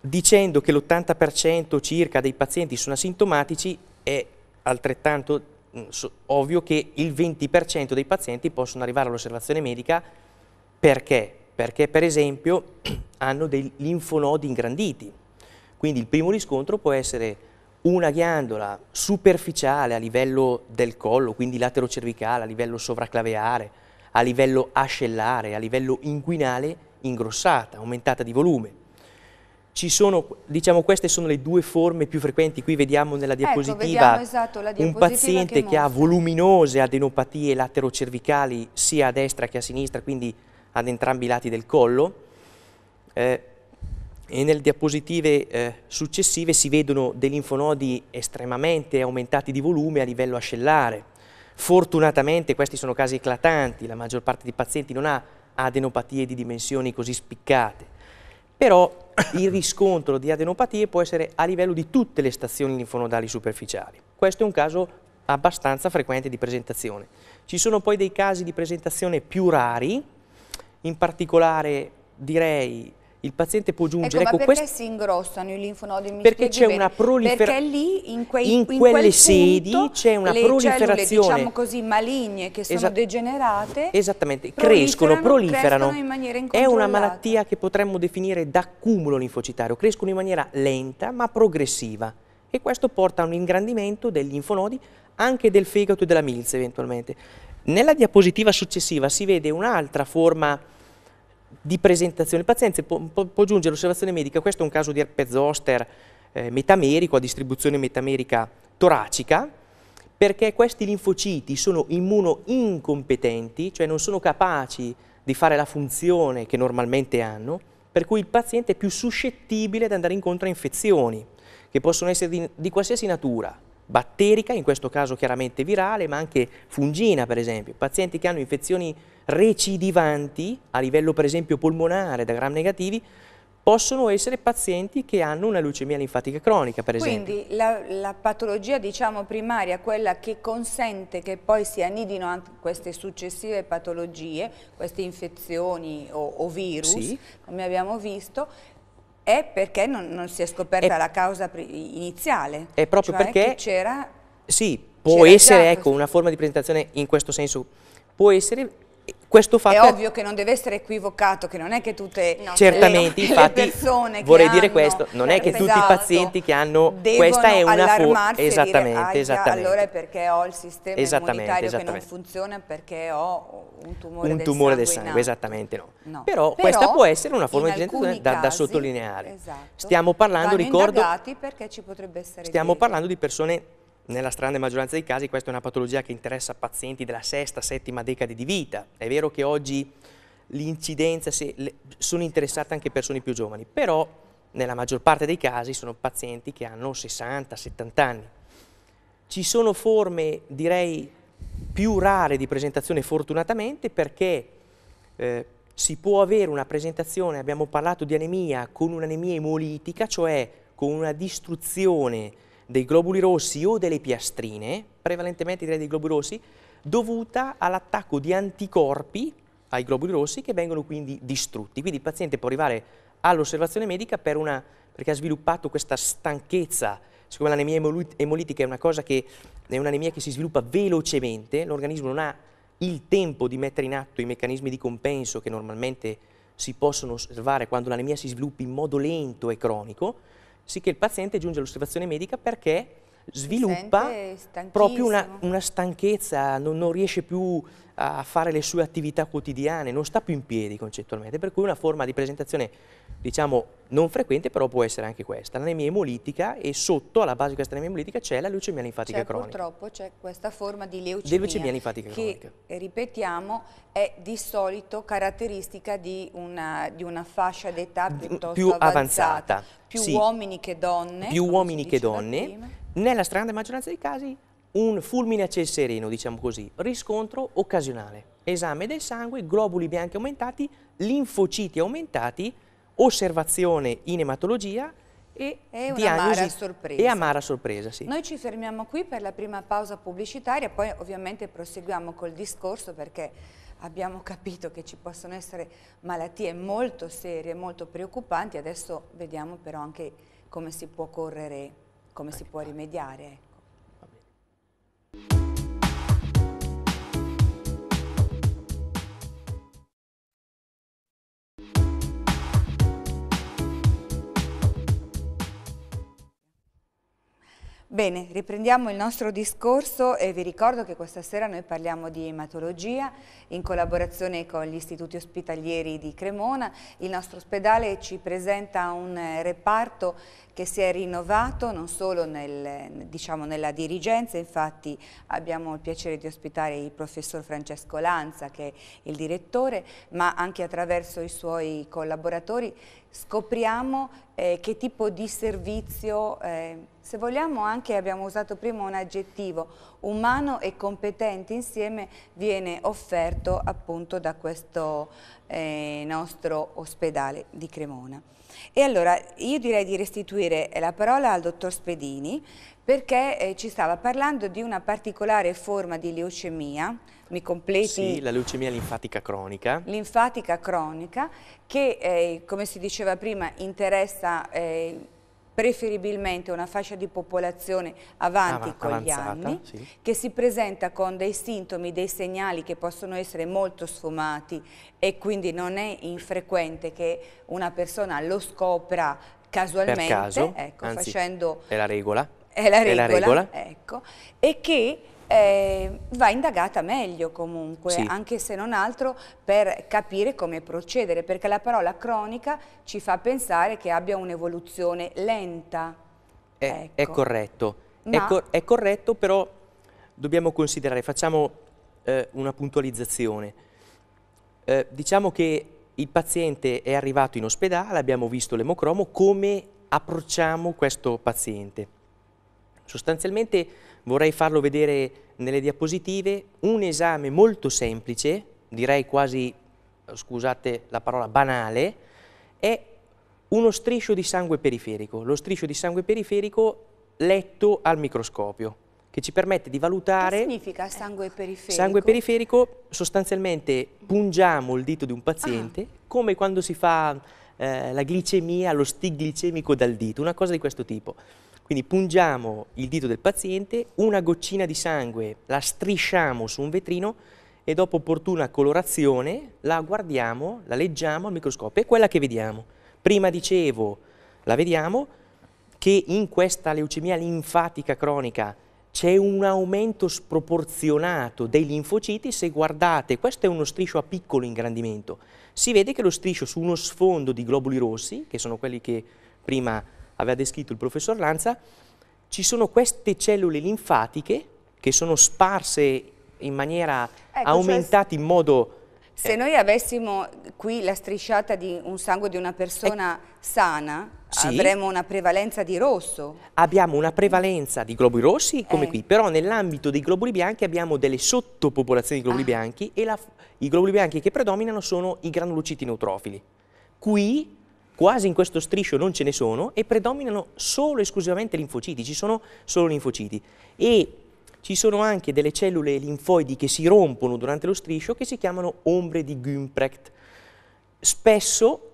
Dicendo che l'80% circa dei pazienti sono asintomatici è altrettanto mm, ovvio che il 20% dei pazienti possono arrivare all'osservazione medica perché? Perché per esempio hanno dei linfonodi ingranditi, quindi il primo riscontro può essere una ghiandola superficiale a livello del collo, quindi latero cervicale, a livello sovraclaveare, a livello ascellare, a livello inguinale ingrossata, aumentata di volume. Ci Sono, diciamo, queste sono le due forme più frequenti, qui vediamo nella ecco, diapositiva, ecco, vediamo, esatto, diapositiva un paziente che, che ha voluminose adenopatie laterocervicali sia a destra che a sinistra, quindi ad entrambi i lati del collo, eh, e nelle diapositive eh, successive si vedono dei linfonodi estremamente aumentati di volume a livello ascellare. Fortunatamente questi sono casi eclatanti, la maggior parte dei pazienti non ha adenopatie di dimensioni così spiccate, però il riscontro di adenopatie può essere a livello di tutte le stazioni linfonodali superficiali. Questo è un caso abbastanza frequente di presentazione. Ci sono poi dei casi di presentazione più rari, in particolare direi il paziente può giungere... Ecco, ma ecco, perché quest... si ingrossano i linfonodi? Mi perché c'è una proliferazione... Perché lì, in, quei, in, in quelle sedi, c'è una le proliferazione... Cellule, diciamo così, maligne, che sono Esa... degenerate... Esattamente, crescono, proliferano, crescono, in maniera È una malattia che potremmo definire d'accumulo linfocitario, crescono in maniera lenta ma progressiva e questo porta a un ingrandimento degli linfonodi anche del fegato e della milza eventualmente. Nella diapositiva successiva si vede un'altra forma di presentazione. Il paziente può, può giungere all'osservazione medica, questo è un caso di herpes zoster eh, metamerico, a distribuzione metamerica toracica, perché questi linfociti sono immunoincompetenti, cioè non sono capaci di fare la funzione che normalmente hanno, per cui il paziente è più suscettibile ad andare incontro a infezioni, che possono essere di, di qualsiasi natura, batterica, in questo caso chiaramente virale, ma anche fungina per esempio. Pazienti che hanno infezioni recidivanti a livello per esempio polmonare da gram negativi possono essere pazienti che hanno una leucemia linfatica cronica per esempio. Quindi la, la patologia diciamo primaria, quella che consente che poi si annidino anche queste successive patologie, queste infezioni o, o virus, sì. come abbiamo visto, è perché non, non si è scoperta è, la causa iniziale. È proprio cioè perché c'era... Sì, può essere ecco, una forma di presentazione in questo senso, può essere questo fatto è ovvio che non deve essere equivocato, che non è che tutte no. Certamente, le, infatti, le persone vorrei dire questo, non è che esatto, tutti i esatto. pazienti che hanno questa è una forma esattamente, dire, esattamente. Allora è perché ho il sistema esattamente, immunitario che non funziona perché ho un tumore, un del, tumore sangue del sangue, esattamente no. no. Però, Però, questa può essere una forma di gente da, da, sottolineare. Esatto, Stiamo parlando, ricordo perché ci potrebbe essere Stiamo dietro. parlando di persone nella stragrande maggioranza dei casi questa è una patologia che interessa pazienti della sesta, settima decade di vita. È vero che oggi l'incidenza sono interessate anche persone più giovani, però nella maggior parte dei casi sono pazienti che hanno 60, 70 anni. Ci sono forme, direi, più rare di presentazione fortunatamente perché eh, si può avere una presentazione, abbiamo parlato di anemia, con un'anemia emolitica, cioè con una distruzione dei globuli rossi o delle piastrine, prevalentemente direi dei globuli rossi, dovuta all'attacco di anticorpi ai globuli rossi che vengono quindi distrutti. Quindi il paziente può arrivare all'osservazione medica per una, perché ha sviluppato questa stanchezza, siccome l'anemia emolitica è una cosa che è un'anemia che si sviluppa velocemente, l'organismo non ha il tempo di mettere in atto i meccanismi di compenso che normalmente si possono osservare quando l'anemia si sviluppa in modo lento e cronico, sì che il paziente giunge all'osservazione medica perché sviluppa proprio una, una stanchezza, non, non riesce più a fare le sue attività quotidiane, non sta più in piedi concettualmente, per cui una forma di presentazione diciamo non frequente però può essere anche questa, l'anemia emolitica e sotto alla base di questa anemia emolitica c'è la leucemia linfatica cronica. Purtroppo c'è questa forma di leucemia, leucemia linfatica che, cronica. Eh, ripetiamo, è di solito caratteristica di una, di una fascia d'età mm, piuttosto più avanzata, avanzata. più sì. uomini che donne. Più uomini che donne. Prima. Nella stragrande maggioranza dei casi un fulmine a ciel sereno, diciamo così, riscontro occasionale, esame del sangue, globuli bianchi aumentati, linfociti aumentati, osservazione in ematologia e è amara sorpresa. E amara sorpresa sì. Noi ci fermiamo qui per la prima pausa pubblicitaria, poi ovviamente proseguiamo col discorso perché abbiamo capito che ci possono essere malattie molto serie, molto preoccupanti, adesso vediamo però anche come si può correre, come si può ecco. rimediare. you Bene, riprendiamo il nostro discorso e vi ricordo che questa sera noi parliamo di ematologia in collaborazione con gli istituti ospitalieri di Cremona. Il nostro ospedale ci presenta un eh, reparto che si è rinnovato non solo nel, diciamo, nella dirigenza, infatti abbiamo il piacere di ospitare il professor Francesco Lanza che è il direttore, ma anche attraverso i suoi collaboratori scopriamo eh, che tipo di servizio, eh, se vogliamo anche abbiamo usato prima un aggettivo, umano e competente insieme viene offerto appunto da questo eh, nostro ospedale di Cremona. E allora io direi di restituire la parola al dottor Spedini perché eh, ci stava parlando di una particolare forma di leucemia mi completi... Sì, la leucemia linfatica cronica. Linfatica cronica che, eh, come si diceva prima, interessa... Eh, preferibilmente una fascia di popolazione avanti Av con gli anni, sì. che si presenta con dei sintomi, dei segnali che possono essere molto sfumati e quindi non è infrequente che una persona lo scopra casualmente, caso, ecco, anzi, facendo... È la regola. È la regola, è la regola. Ecco, e che eh, va indagata meglio comunque, sì. anche se non altro per capire come procedere, perché la parola cronica ci fa pensare che abbia un'evoluzione lenta. È, ecco. è corretto, Ma... è, cor è, corretto però dobbiamo considerare, facciamo eh, una puntualizzazione, eh, diciamo che il paziente è arrivato in ospedale, abbiamo visto l'emocromo, come approcciamo questo paziente? Sostanzialmente vorrei farlo vedere nelle diapositive, un esame molto semplice, direi quasi, eh, scusate la parola, banale, è uno striscio di sangue periferico, lo striscio di sangue periferico letto al microscopio, che ci permette di valutare... Che significa sangue periferico? Sangue periferico, sostanzialmente pungiamo il dito di un paziente, ah. come quando si fa eh, la glicemia, lo stig glicemico dal dito, una cosa di questo tipo. Quindi pungiamo il dito del paziente, una goccina di sangue la strisciamo su un vetrino e dopo opportuna colorazione la guardiamo, la leggiamo al microscopio. È quella che vediamo. Prima dicevo, la vediamo, che in questa leucemia linfatica cronica c'è un aumento sproporzionato dei linfociti, se guardate, questo è uno striscio a piccolo ingrandimento, si vede che lo striscio su uno sfondo di globuli rossi, che sono quelli che prima aveva descritto il professor Lanza, ci sono queste cellule linfatiche che sono sparse in maniera ecco, cioè, aumentata cioè, in modo... Se eh, noi avessimo qui la strisciata di un sangue di una persona eh, sana, sì, avremmo una prevalenza di rosso. Abbiamo una prevalenza di globuli rossi come eh. qui, però nell'ambito dei globuli bianchi abbiamo delle sottopopolazioni di globuli ah. bianchi e la, i globuli bianchi che predominano sono i granulociti neutrofili. Qui quasi in questo striscio non ce ne sono e predominano solo e esclusivamente linfociti, ci sono solo linfociti. E ci sono anche delle cellule linfoidi che si rompono durante lo striscio che si chiamano ombre di Gumprecht. Spesso,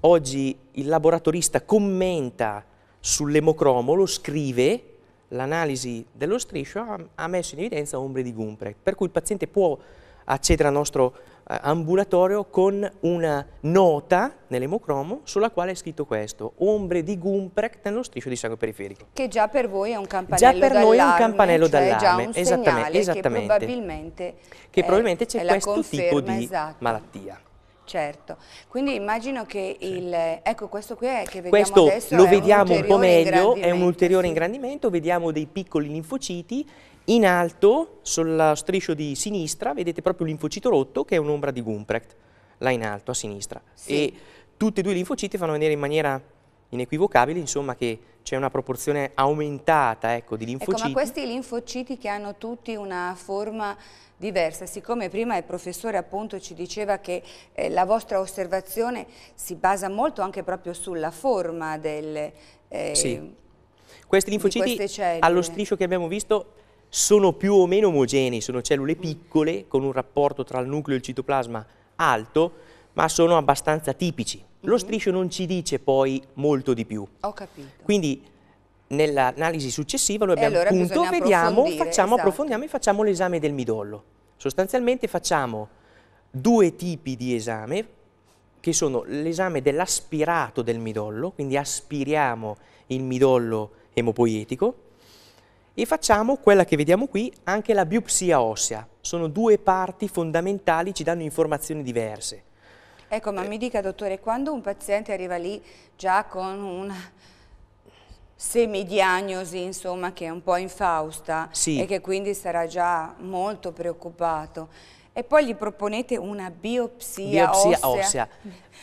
oggi il laboratorista commenta sull'emocromo, lo scrive, l'analisi dello striscio ha, messo in evidenza ombre di Gumprecht, per cui il paziente può accedere al nostro eh, ambulatorio con una nota nell'emocromo sulla quale è scritto questo, ombre di Gumprecht nello striscio di sangue periferico. Che già per voi è un campanello d'allarme. Già per noi è un campanello cioè d'allarme, esattamente, esattamente. Che probabilmente, che probabilmente c'è questo conferma, tipo di esatto. malattia. Certo, quindi immagino che il, ecco questo qui è che vediamo questo adesso lo vediamo un, un po' meglio, è un ulteriore sì. ingrandimento, vediamo dei piccoli linfociti in alto, sulla striscio di sinistra, vedete proprio l'infocito rotto che è un'ombra di Gumprecht, là in alto a sinistra. Sì. E tutti e due i linfociti fanno vedere in maniera inequivocabile, insomma, che c'è una proporzione aumentata ecco, di linfociti. Ecco, ma questi linfociti che hanno tutti una forma diversa, siccome prima il professore appunto ci diceva che eh, la vostra osservazione si basa molto anche proprio sulla forma del... Eh, sì. Questi linfociti allo striscio che abbiamo visto sono più o meno omogenei, sono cellule piccole con un rapporto tra il nucleo e il citoplasma alto, ma sono abbastanza tipici. Lo mhm. striscio non ci dice poi molto di più. Ho capito. Quindi nell'analisi successiva noi abbiamo allora appunto, vediamo, facciamo, esatto. approfondiamo e facciamo l'esame del midollo. Sostanzialmente facciamo due tipi di esame, che sono l'esame dell'aspirato del midollo, quindi aspiriamo il midollo emopoietico, e facciamo quella che vediamo qui, anche la biopsia ossea. Sono due parti fondamentali, ci danno informazioni diverse. Ecco, ma eh. mi dica dottore, quando un paziente arriva lì già con una semidiagnosi, insomma, che è un po' infausta sì. e che quindi sarà già molto preoccupato, e poi gli proponete una biopsia, biopsia ossea. ossea.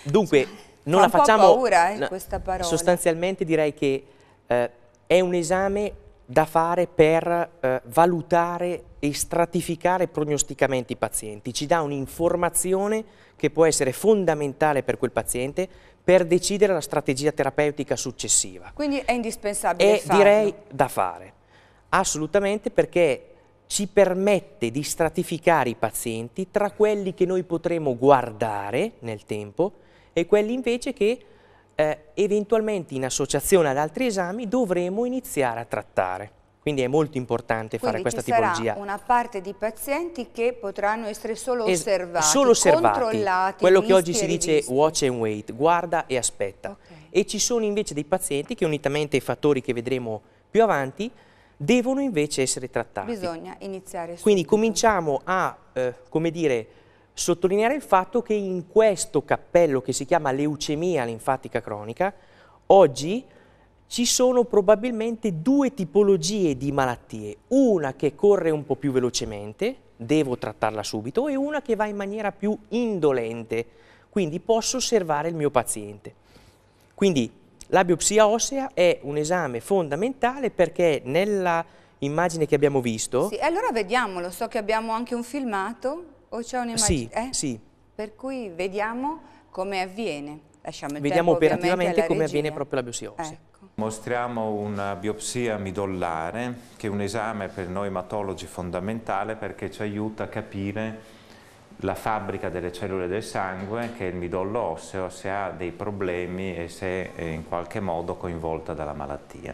Dunque, non Fa la facciamo... paura eh, questa parola. Sostanzialmente direi che eh, è un esame da fare per eh, valutare e stratificare prognosticamente i pazienti. Ci dà un'informazione che può essere fondamentale per quel paziente per decidere la strategia terapeutica successiva. Quindi è indispensabile È farlo. direi da fare, assolutamente perché ci permette di stratificare i pazienti tra quelli che noi potremo guardare nel tempo e quelli invece che eh, eventualmente in associazione ad altri esami dovremo iniziare a trattare. Quindi è molto importante Quindi fare questa tipologia. una parte di pazienti che potranno essere solo osservati, es osservati, solo osservati, controllati, Quello che oggi si dice rivisti. watch and wait, guarda e aspetta. Okay. E ci sono invece dei pazienti che unitamente ai fattori che vedremo più avanti devono invece essere trattati. Bisogna iniziare subito. Quindi cominciamo a, eh, come dire, sottolineare il fatto che in questo cappello che si chiama leucemia linfatica cronica, oggi ci sono probabilmente due tipologie di malattie, una che corre un po' più velocemente, devo trattarla subito, e una che va in maniera più indolente, quindi posso osservare il mio paziente. Quindi la biopsia ossea è un esame fondamentale perché nella immagine che abbiamo visto... Sì, allora vediamolo, so che abbiamo anche un filmato o c'è un'immagine? Sì, eh? sì. Per cui vediamo come avviene. Lasciamo il vediamo tempo, operativamente come regia. avviene proprio la biopsia. Ecco. Mostriamo una biopsia midollare, che è un esame per noi ematologi fondamentale perché ci aiuta a capire la fabbrica delle cellule del sangue, che è il midollo osseo, se ha dei problemi e se è in qualche modo coinvolta dalla malattia.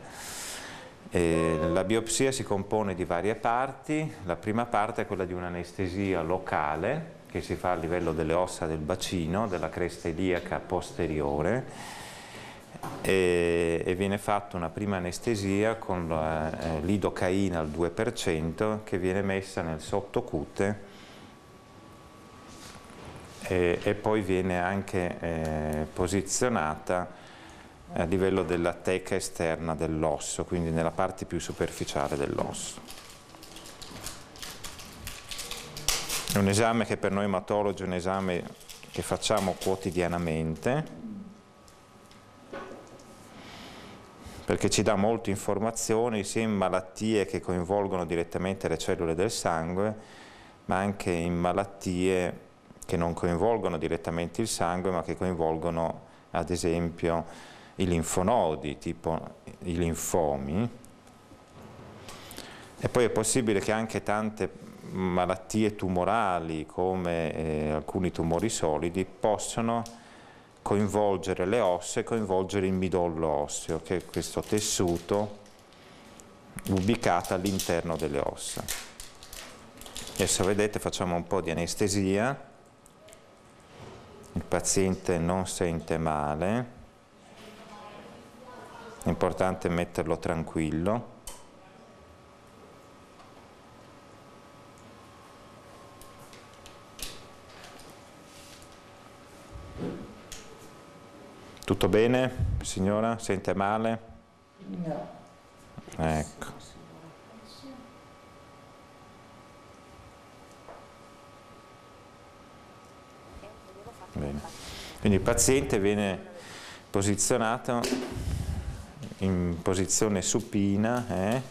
E la biopsia si compone di varie parti, la prima parte è quella di un'anestesia locale che si fa a livello delle ossa del bacino, della cresta iliaca posteriore e, e viene fatta una prima anestesia con eh, l'idocaina al 2% che viene messa nel sottocute e, e poi viene anche eh, posizionata a livello della teca esterna dell'osso, quindi nella parte più superficiale dell'osso. È un esame che per noi ematologi è un esame che facciamo quotidianamente perché ci dà molte informazioni sia in malattie che coinvolgono direttamente le cellule del sangue ma anche in malattie che non coinvolgono direttamente il sangue ma che coinvolgono ad esempio i linfonodi, tipo i linfomi, e poi è possibile che anche tante malattie tumorali come eh, alcuni tumori solidi possano coinvolgere le ossa e coinvolgere il midollo osseo, che è questo tessuto ubicato all'interno delle ossa. Adesso vedete facciamo un po' di anestesia, il paziente non sente male, l'importante è metterlo tranquillo Tutto bene, signora? Sente male? No. Ecco. Bene. Quindi il paziente viene posizionato in posizione supina eh?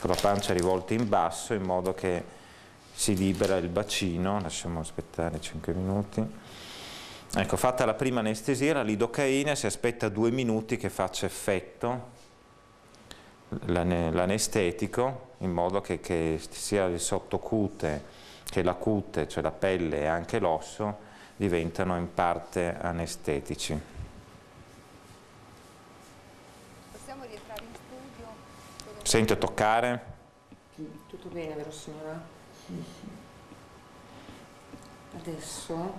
con la pancia rivolta in basso in modo che si libera il bacino lasciamo aspettare 5 minuti ecco fatta la prima anestesia la lidocaina si aspetta due minuti che faccia effetto l'anestetico in modo che, che sia il sottocute che la cute cioè la pelle e anche l'osso diventano in parte anestetici. Possiamo rientrare in studio? Sente toccare? Tutto bene, vero signora? Adesso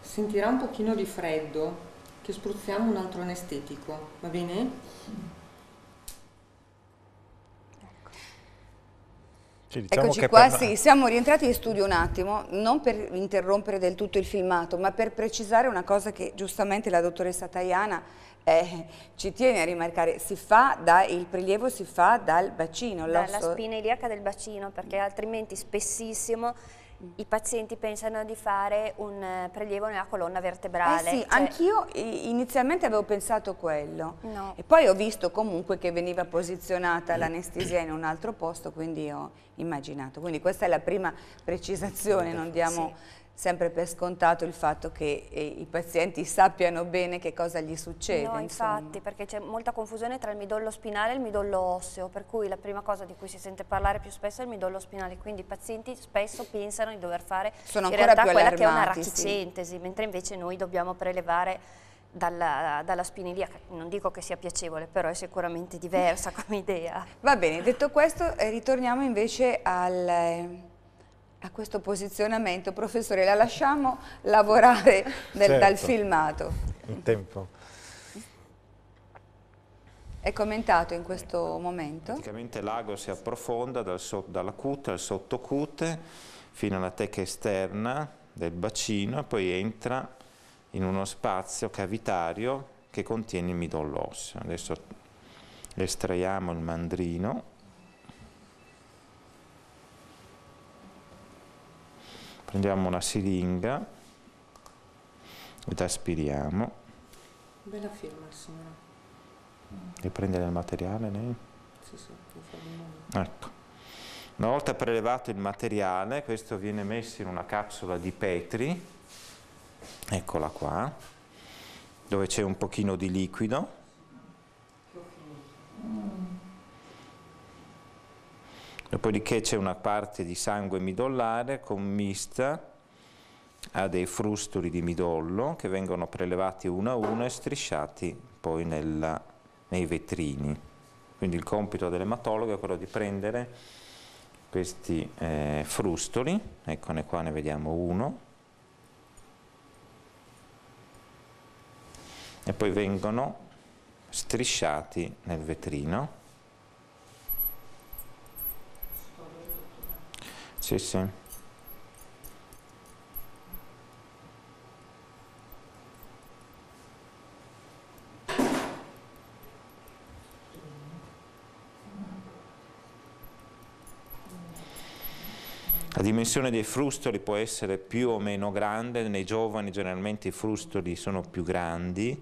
sentirà un pochino di freddo, che spruzziamo un altro anestetico, va bene? Sì, diciamo Eccoci qua, per... sì, siamo rientrati in studio un attimo, non per interrompere del tutto il filmato, ma per precisare una cosa che giustamente la dottoressa Tajana eh, ci tiene a rimarcare, si fa da, il prelievo si fa dal bacino. Dalla spina iliaca del bacino, perché altrimenti spessissimo i pazienti pensano di fare un eh, prelievo nella colonna vertebrale. Eh sì, cioè... anch'io inizialmente avevo pensato quello. No. E poi ho visto comunque che veniva posizionata l'anestesia in un altro posto, quindi ho immaginato. Quindi questa è la prima precisazione, non diamo... Sì sempre per scontato il fatto che eh, i pazienti sappiano bene che cosa gli succede. No, insomma. infatti, perché c'è molta confusione tra il midollo spinale e il midollo osseo, per cui la prima cosa di cui si sente parlare più spesso è il midollo spinale, quindi i pazienti spesso pensano di dover fare Sono in realtà quella che è una rachicentesi, sì. mentre invece noi dobbiamo prelevare dalla, dalla spinilia, non dico che sia piacevole, però è sicuramente diversa come idea. Va bene, detto questo, eh, ritorniamo invece al eh, a questo posizionamento, professore, la lasciamo lavorare del, certo. dal filmato. Il tempo. È commentato in questo momento? Praticamente l'ago si approfonda dal so, dalla cute al sottocute fino alla teca esterna del bacino e poi entra in uno spazio cavitario che contiene il midollo osseo. Adesso estraiamo il mandrino prendiamo una siringa ed aspiriamo. Bella firma signora. Mm. E prendere il materiale lei? Sì, sì, Ecco. Una volta prelevato il materiale, questo viene messo in una capsula di petri, eccola qua, dove c'è un pochino di liquido. Mm. Dopodiché c'è una parte di sangue midollare commista a dei frustoli di midollo che vengono prelevati uno a uno e strisciati poi nella, nei vetrini. Quindi il compito dell'ematologo è quello di prendere questi eh, frustoli, eccone qua ne vediamo uno, e poi vengono strisciati nel vetrino. Sì, sì. La dimensione dei frustoli può essere più o meno grande, nei giovani generalmente i frustoli sono più grandi,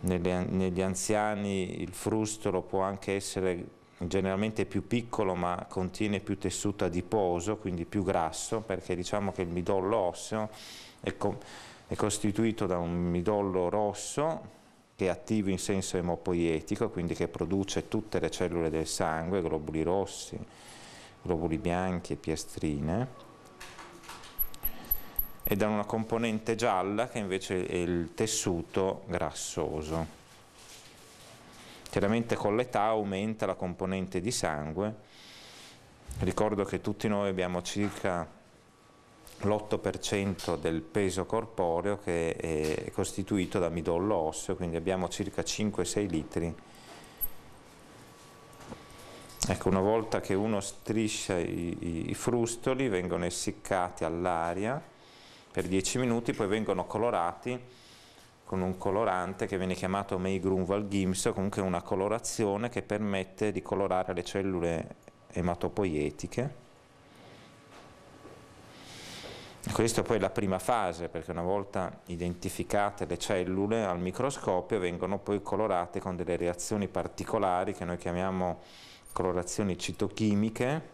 negli, anziani il frustolo può anche essere generalmente più piccolo ma contiene più tessuto adiposo, quindi più grasso, perché diciamo che il midollo osseo è, co è costituito da un midollo rosso che è attivo in senso emopoietico, quindi che produce tutte le cellule del sangue, globuli rossi, globuli bianchi e piastrine, e da una componente gialla che invece è il tessuto grassoso. Chiaramente con l'età aumenta la componente di sangue. Ricordo che tutti noi abbiamo circa l'8% del peso corporeo che è costituito da midollo osseo, quindi abbiamo circa 5-6 litri Ecco, una volta che uno striscia i, i frustoli vengono essiccati all'aria per 10 minuti, poi vengono colorati con un colorante che viene chiamato May Maygrunwald Gims, comunque una colorazione che permette di colorare le cellule ematopoietiche. Questa è poi la prima fase, perché una volta identificate le cellule al microscopio vengono poi colorate con delle reazioni particolari che noi chiamiamo colorazioni citochimiche,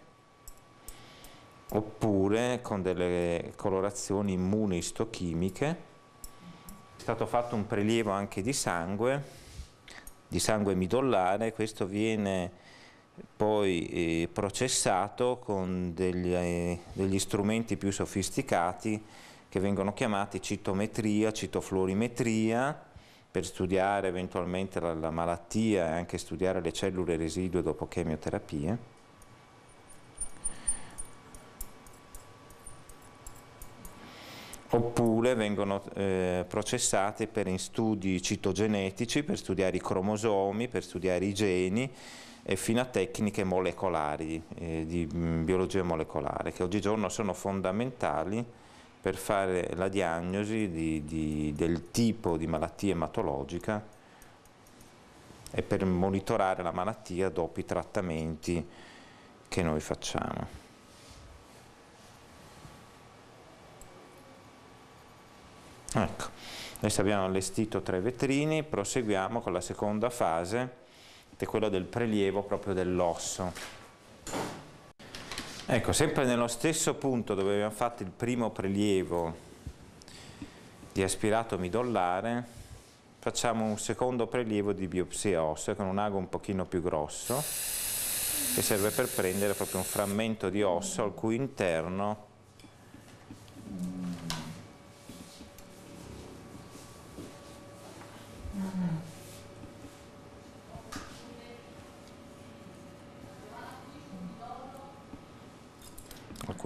oppure con delle colorazioni immunistochimiche stato fatto un prelievo anche di sangue, di sangue midollare, questo viene poi eh, processato con degli, eh, degli strumenti più sofisticati che vengono chiamati citometria, citoflorimetria, per studiare eventualmente la, la malattia e anche studiare le cellule residue dopo chemioterapie oppure vengono eh, processate per studi citogenetici, per studiare i cromosomi, per studiare i geni e fino a tecniche molecolari, eh, di mm, biologia molecolare, che oggigiorno sono fondamentali per fare la diagnosi di, di, del tipo di malattia ematologica e per monitorare la malattia dopo i trattamenti che noi facciamo. Ecco, adesso abbiamo allestito tre vetrini, proseguiamo con la seconda fase, che è quella del prelievo proprio dell'osso. Ecco, sempre nello stesso punto dove abbiamo fatto il primo prelievo di aspirato midollare, facciamo un secondo prelievo di biopsia osso con un ago un pochino più grosso, che serve per prendere proprio un frammento di osso al cui interno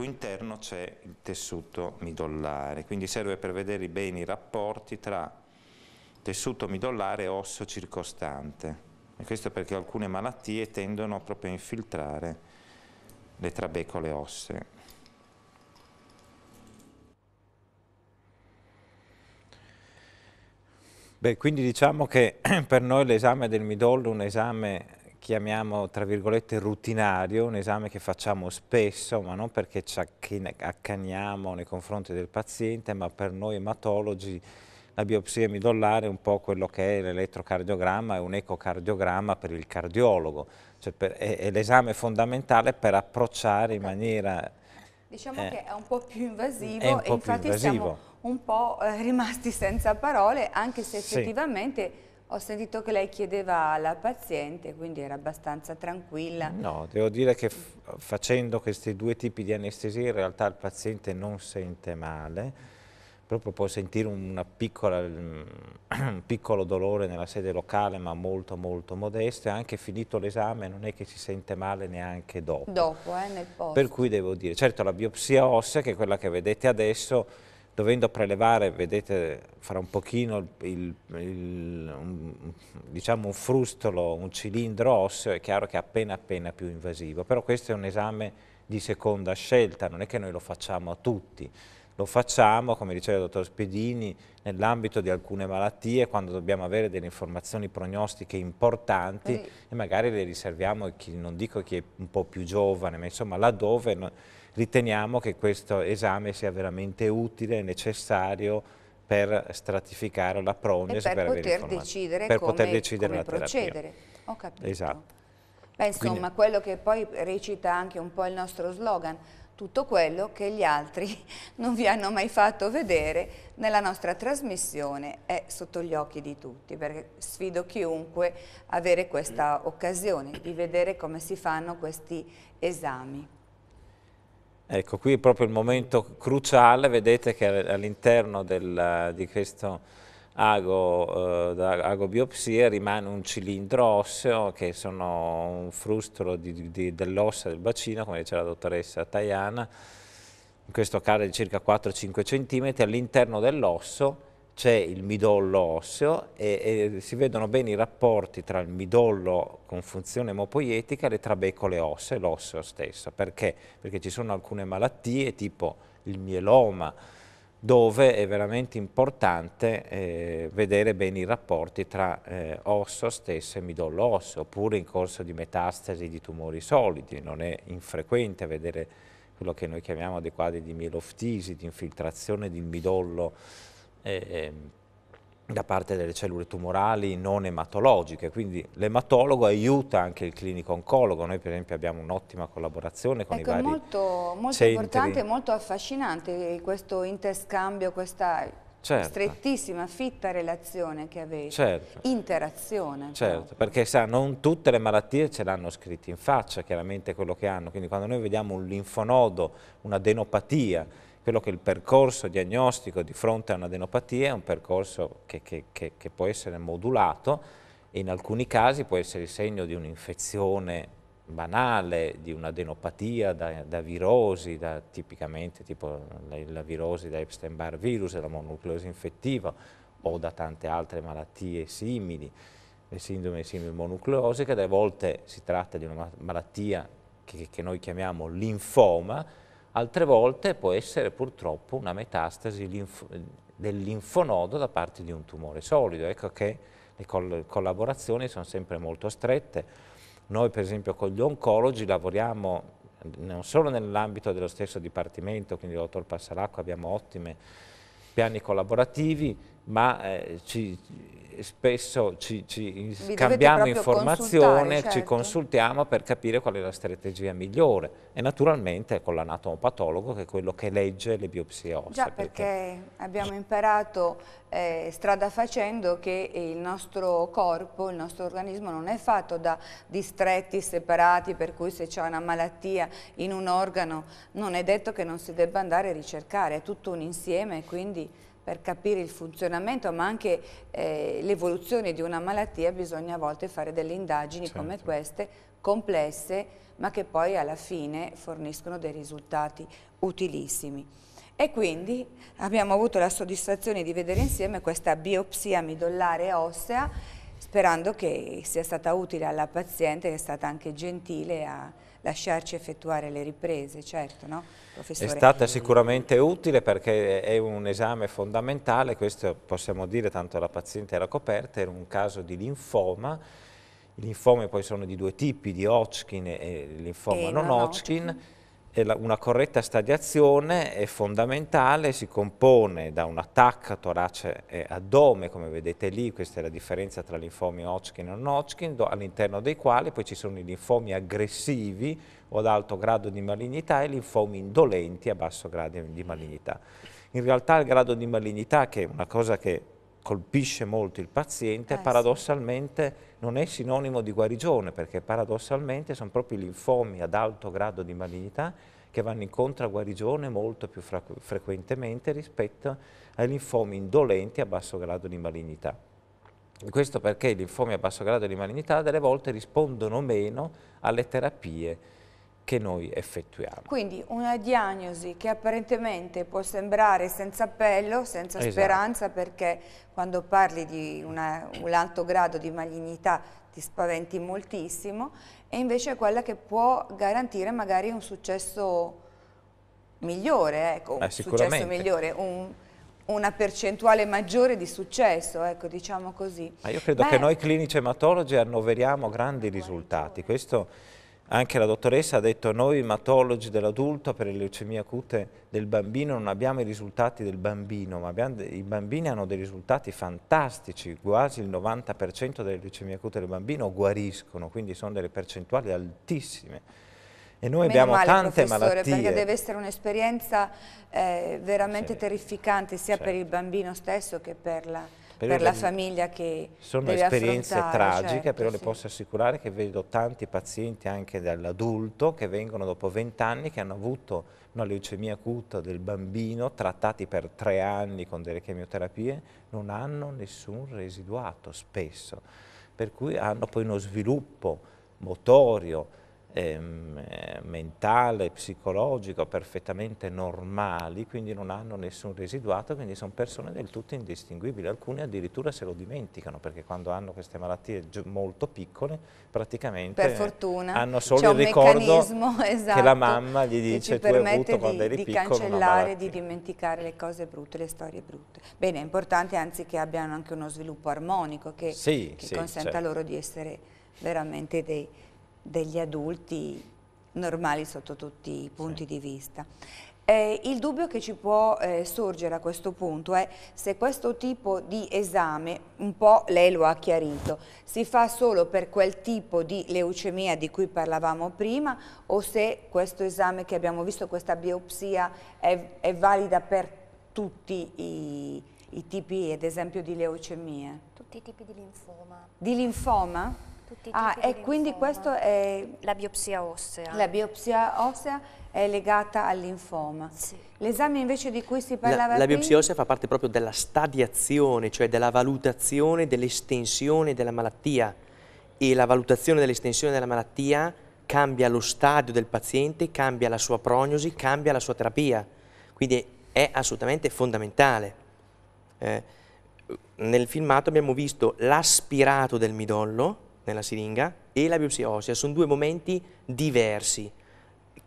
cui interno c'è il tessuto midollare, quindi serve per vedere bene i rapporti tra tessuto midollare e osso circostante. E questo perché alcune malattie tendono proprio a infiltrare le trabecole ossee. Beh, quindi diciamo che per noi l'esame del midollo è un esame chiamiamo tra virgolette rutinario, un esame che facciamo spesso, ma non perché ci accaniamo nei confronti del paziente, ma per noi ematologi la biopsia midollare è un po' quello che è l'elettrocardiogramma è un ecocardiogramma per il cardiologo, cioè per, è, è l'esame fondamentale per approcciare in maniera... Diciamo eh, che è un po' più invasivo po e infatti invasivo. siamo un po' eh, rimasti senza parole, anche se effettivamente... Sì ho sentito che lei chiedeva alla paziente, quindi era abbastanza tranquilla. No, devo dire che facendo questi due tipi di anestesia in realtà il paziente non sente male, proprio può sentire piccola, mm, un piccolo dolore nella sede locale ma molto molto modesto e anche finito l'esame non è che si sente male neanche dopo. Dopo, eh, nel posto. Per cui devo dire, certo la biopsia ossea che è quella che vedete adesso dovendo prelevare, vedete fra un pochino il, il, un, diciamo un frustolo, un cilindro osseo, è chiaro che è appena appena più invasivo, però questo è un esame di seconda scelta, non è che noi lo facciamo a tutti, lo facciamo, come diceva il dottor Spedini, nell'ambito di alcune malattie, quando dobbiamo avere delle informazioni prognostiche importanti e magari le riserviamo, non dico chi è un po' più giovane, ma insomma laddove... No, riteniamo che questo esame sia veramente utile e necessario per stratificare la prognosi per, per poter decidere per come, poter decidere come procedere. Ho capito. Esatto. Beh, insomma, Quindi, quello che poi recita anche un po' il nostro slogan, tutto quello che gli altri non vi hanno mai fatto vedere nella nostra trasmissione è sotto gli occhi di tutti, perché sfido chiunque avere questa occasione di vedere come si fanno questi esami. Ecco, qui è proprio il momento cruciale, vedete che all'interno di questo ago, eh, ago, biopsia rimane un cilindro osseo che sono un frustolo dell'ossa del bacino, come diceva la dottoressa Tajana, in questo caso di circa 4-5 cm, all'interno dell'osso c'è il midollo osseo e, e, si vedono bene i rapporti tra il midollo con funzione emopoietica e le trabecole ossee, l'osseo stesso. Perché? Perché ci sono alcune malattie tipo il mieloma, dove è veramente importante eh, vedere bene i rapporti tra eh, osso stesso e midollo osseo, oppure in corso di metastasi di tumori solidi, non è infrequente vedere quello che noi chiamiamo dei quadri di mieloftisi, di infiltrazione del midollo eh, da parte delle cellule tumorali non ematologiche, quindi l'ematologo aiuta anche il clinico oncologo, noi per esempio abbiamo un'ottima collaborazione con ecco, i vari molto, molto centri. importante e molto affascinante questo interscambio, questa certo. strettissima, fitta relazione che avete, certo. interazione. Certo, però. perché sa, non tutte le malattie ce l'hanno scritti in faccia, chiaramente quello che hanno, quindi quando noi vediamo un linfonodo, un'adenopatia, quello che è il percorso diagnostico di fronte a un'adenopatia è un percorso che, che, che, che, può essere modulato e in alcuni casi può essere il segno di un'infezione banale, di un'adenopatia da, da virosi, da, tipicamente tipo la, la virosi da Epstein-Barr virus, la mononucleosi infettiva o da tante altre malattie simili, le sindrome simili mononucleose, a volte si tratta di una malattia che noi chiamiamo linfoma, altre volte può essere purtroppo una metastasi linfo del linfonodo da parte di un tumore solido. Ecco che le col collaborazioni sono sempre molto strette. Noi per esempio con gli oncologi lavoriamo non solo nell'ambito dello stesso dipartimento, quindi il dottor Passaracqua abbiamo ottimi piani collaborativi, ma eh, ci, spesso ci, ci scambiamo informazione, certo. ci consultiamo per capire qual è la strategia migliore e naturalmente con l'anatomopatologo che è quello che legge le biopsie ossee. Già perché, perché abbiamo imparato eh, strada facendo che il nostro corpo, il nostro organismo non è fatto da distretti separati per cui se c'è una malattia in un organo non è detto che non si debba andare a ricercare, è tutto un insieme e quindi per capire il funzionamento ma anche eh, l'evoluzione di una malattia bisogna a volte fare delle indagini certo. come queste complesse ma che poi alla fine forniscono dei risultati utilissimi. E quindi abbiamo avuto la soddisfazione di vedere insieme questa biopsia midollare ossea sperando che sia stata utile alla paziente che è stata anche gentile a lasciarci effettuare le riprese, certo, no? Professore? È stata sicuramente utile perché è un esame fondamentale, questo possiamo dire, tanto la paziente era coperta, era un caso di linfoma, i linfomi poi sono di due tipi, di Hodgkin e linfoma e eh, non Hodgkin. Hodgkin una corretta stadiazione è fondamentale, si compone da un attacco a torace e addome, come vedete lì, questa è la differenza tra linfomi Hodgkin e non Hodgkin, all'interno dei quali poi ci sono i linfomi aggressivi o ad alto grado di malignità e i linfomi indolenti a basso grado di malignità. In realtà il grado di malignità, che è una cosa che colpisce molto il paziente, eh, paradossalmente sì. non è sinonimo di guarigione, perché paradossalmente sono proprio i linfomi ad alto grado di malignità che vanno incontro a guarigione molto più frequentemente rispetto ai linfomi indolenti a basso grado di malignità. Questo perché i linfomi a basso grado di malignità delle volte rispondono meno alle terapie che noi effettuiamo. Quindi una diagnosi che apparentemente può sembrare senza appello, senza esatto. speranza, perché quando parli di una, un alto grado di malignità ti spaventi moltissimo, e invece è quella che può garantire magari un successo migliore, ecco, eh, successo migliore, un, una percentuale maggiore di successo, ecco, diciamo così. Ma io credo Beh, che noi clinici ematologi annoveriamo grandi risultati, questo anche la dottoressa ha detto noi ematologi dell'adulto per le leucemie acute del bambino non abbiamo i risultati del bambino, ma abbiamo, i bambini hanno dei risultati fantastici, quasi il 90% delle leucemie acute del bambino guariscono, quindi sono delle percentuali altissime. E noi Meno abbiamo male, tante malattie. Perché deve essere un'esperienza eh, veramente sì. terrificante sia certo. per il bambino stesso che per la per la famiglia che Sono esperienze tragiche, certo, però sì. le posso assicurare che vedo tanti pazienti anche dall'adulto che vengono dopo vent'anni che hanno avuto una leucemia acuta del bambino, trattati per tre anni con delle chemioterapie, non hanno nessun residuato spesso, per cui hanno poi uno sviluppo motorio, Ehm, eh, mentale, psicologico, perfettamente normali, quindi non hanno nessun residuato, quindi sono persone del tutto indistinguibili. Alcune addirittura se lo dimenticano, perché quando hanno queste malattie molto piccole, praticamente fortuna, hanno solo il ricordo esatto, che la esatto, mamma gli dice tu hai avuto di, quando eri di piccolo di cancellare, di dimenticare le cose brutte, le storie brutte. Bene, è importante anzi che abbiano anche uno sviluppo armonico che, sì, che sì, consenta certo. loro di essere veramente dei degli adulti normali sotto tutti i punti sì. di vista. Eh, il dubbio che ci può eh, sorgere a questo punto è se questo tipo di esame, un po' lei lo ha chiarito, si fa solo per quel tipo di leucemia di cui parlavamo prima o se questo esame che abbiamo visto, questa biopsia, è, è valida per tutti i, i tipi, ad esempio, di leucemia? Tutti i tipi di linfoma. Di linfoma? tutti i ah, e quindi questo è... La biopsia ossea. La biopsia ossea è legata al linfoma. Sì. L'esame invece di cui si parlava la, la biopsia ossea fa parte proprio della stadiazione, cioè della valutazione dell'estensione della malattia e la valutazione dell'estensione della malattia cambia lo stadio del paziente, cambia la sua prognosi, cambia la sua terapia. Quindi è assolutamente fondamentale. Eh, nel filmato abbiamo visto l'aspirato del midollo, nella siringa e la biopsia ossea sono due momenti diversi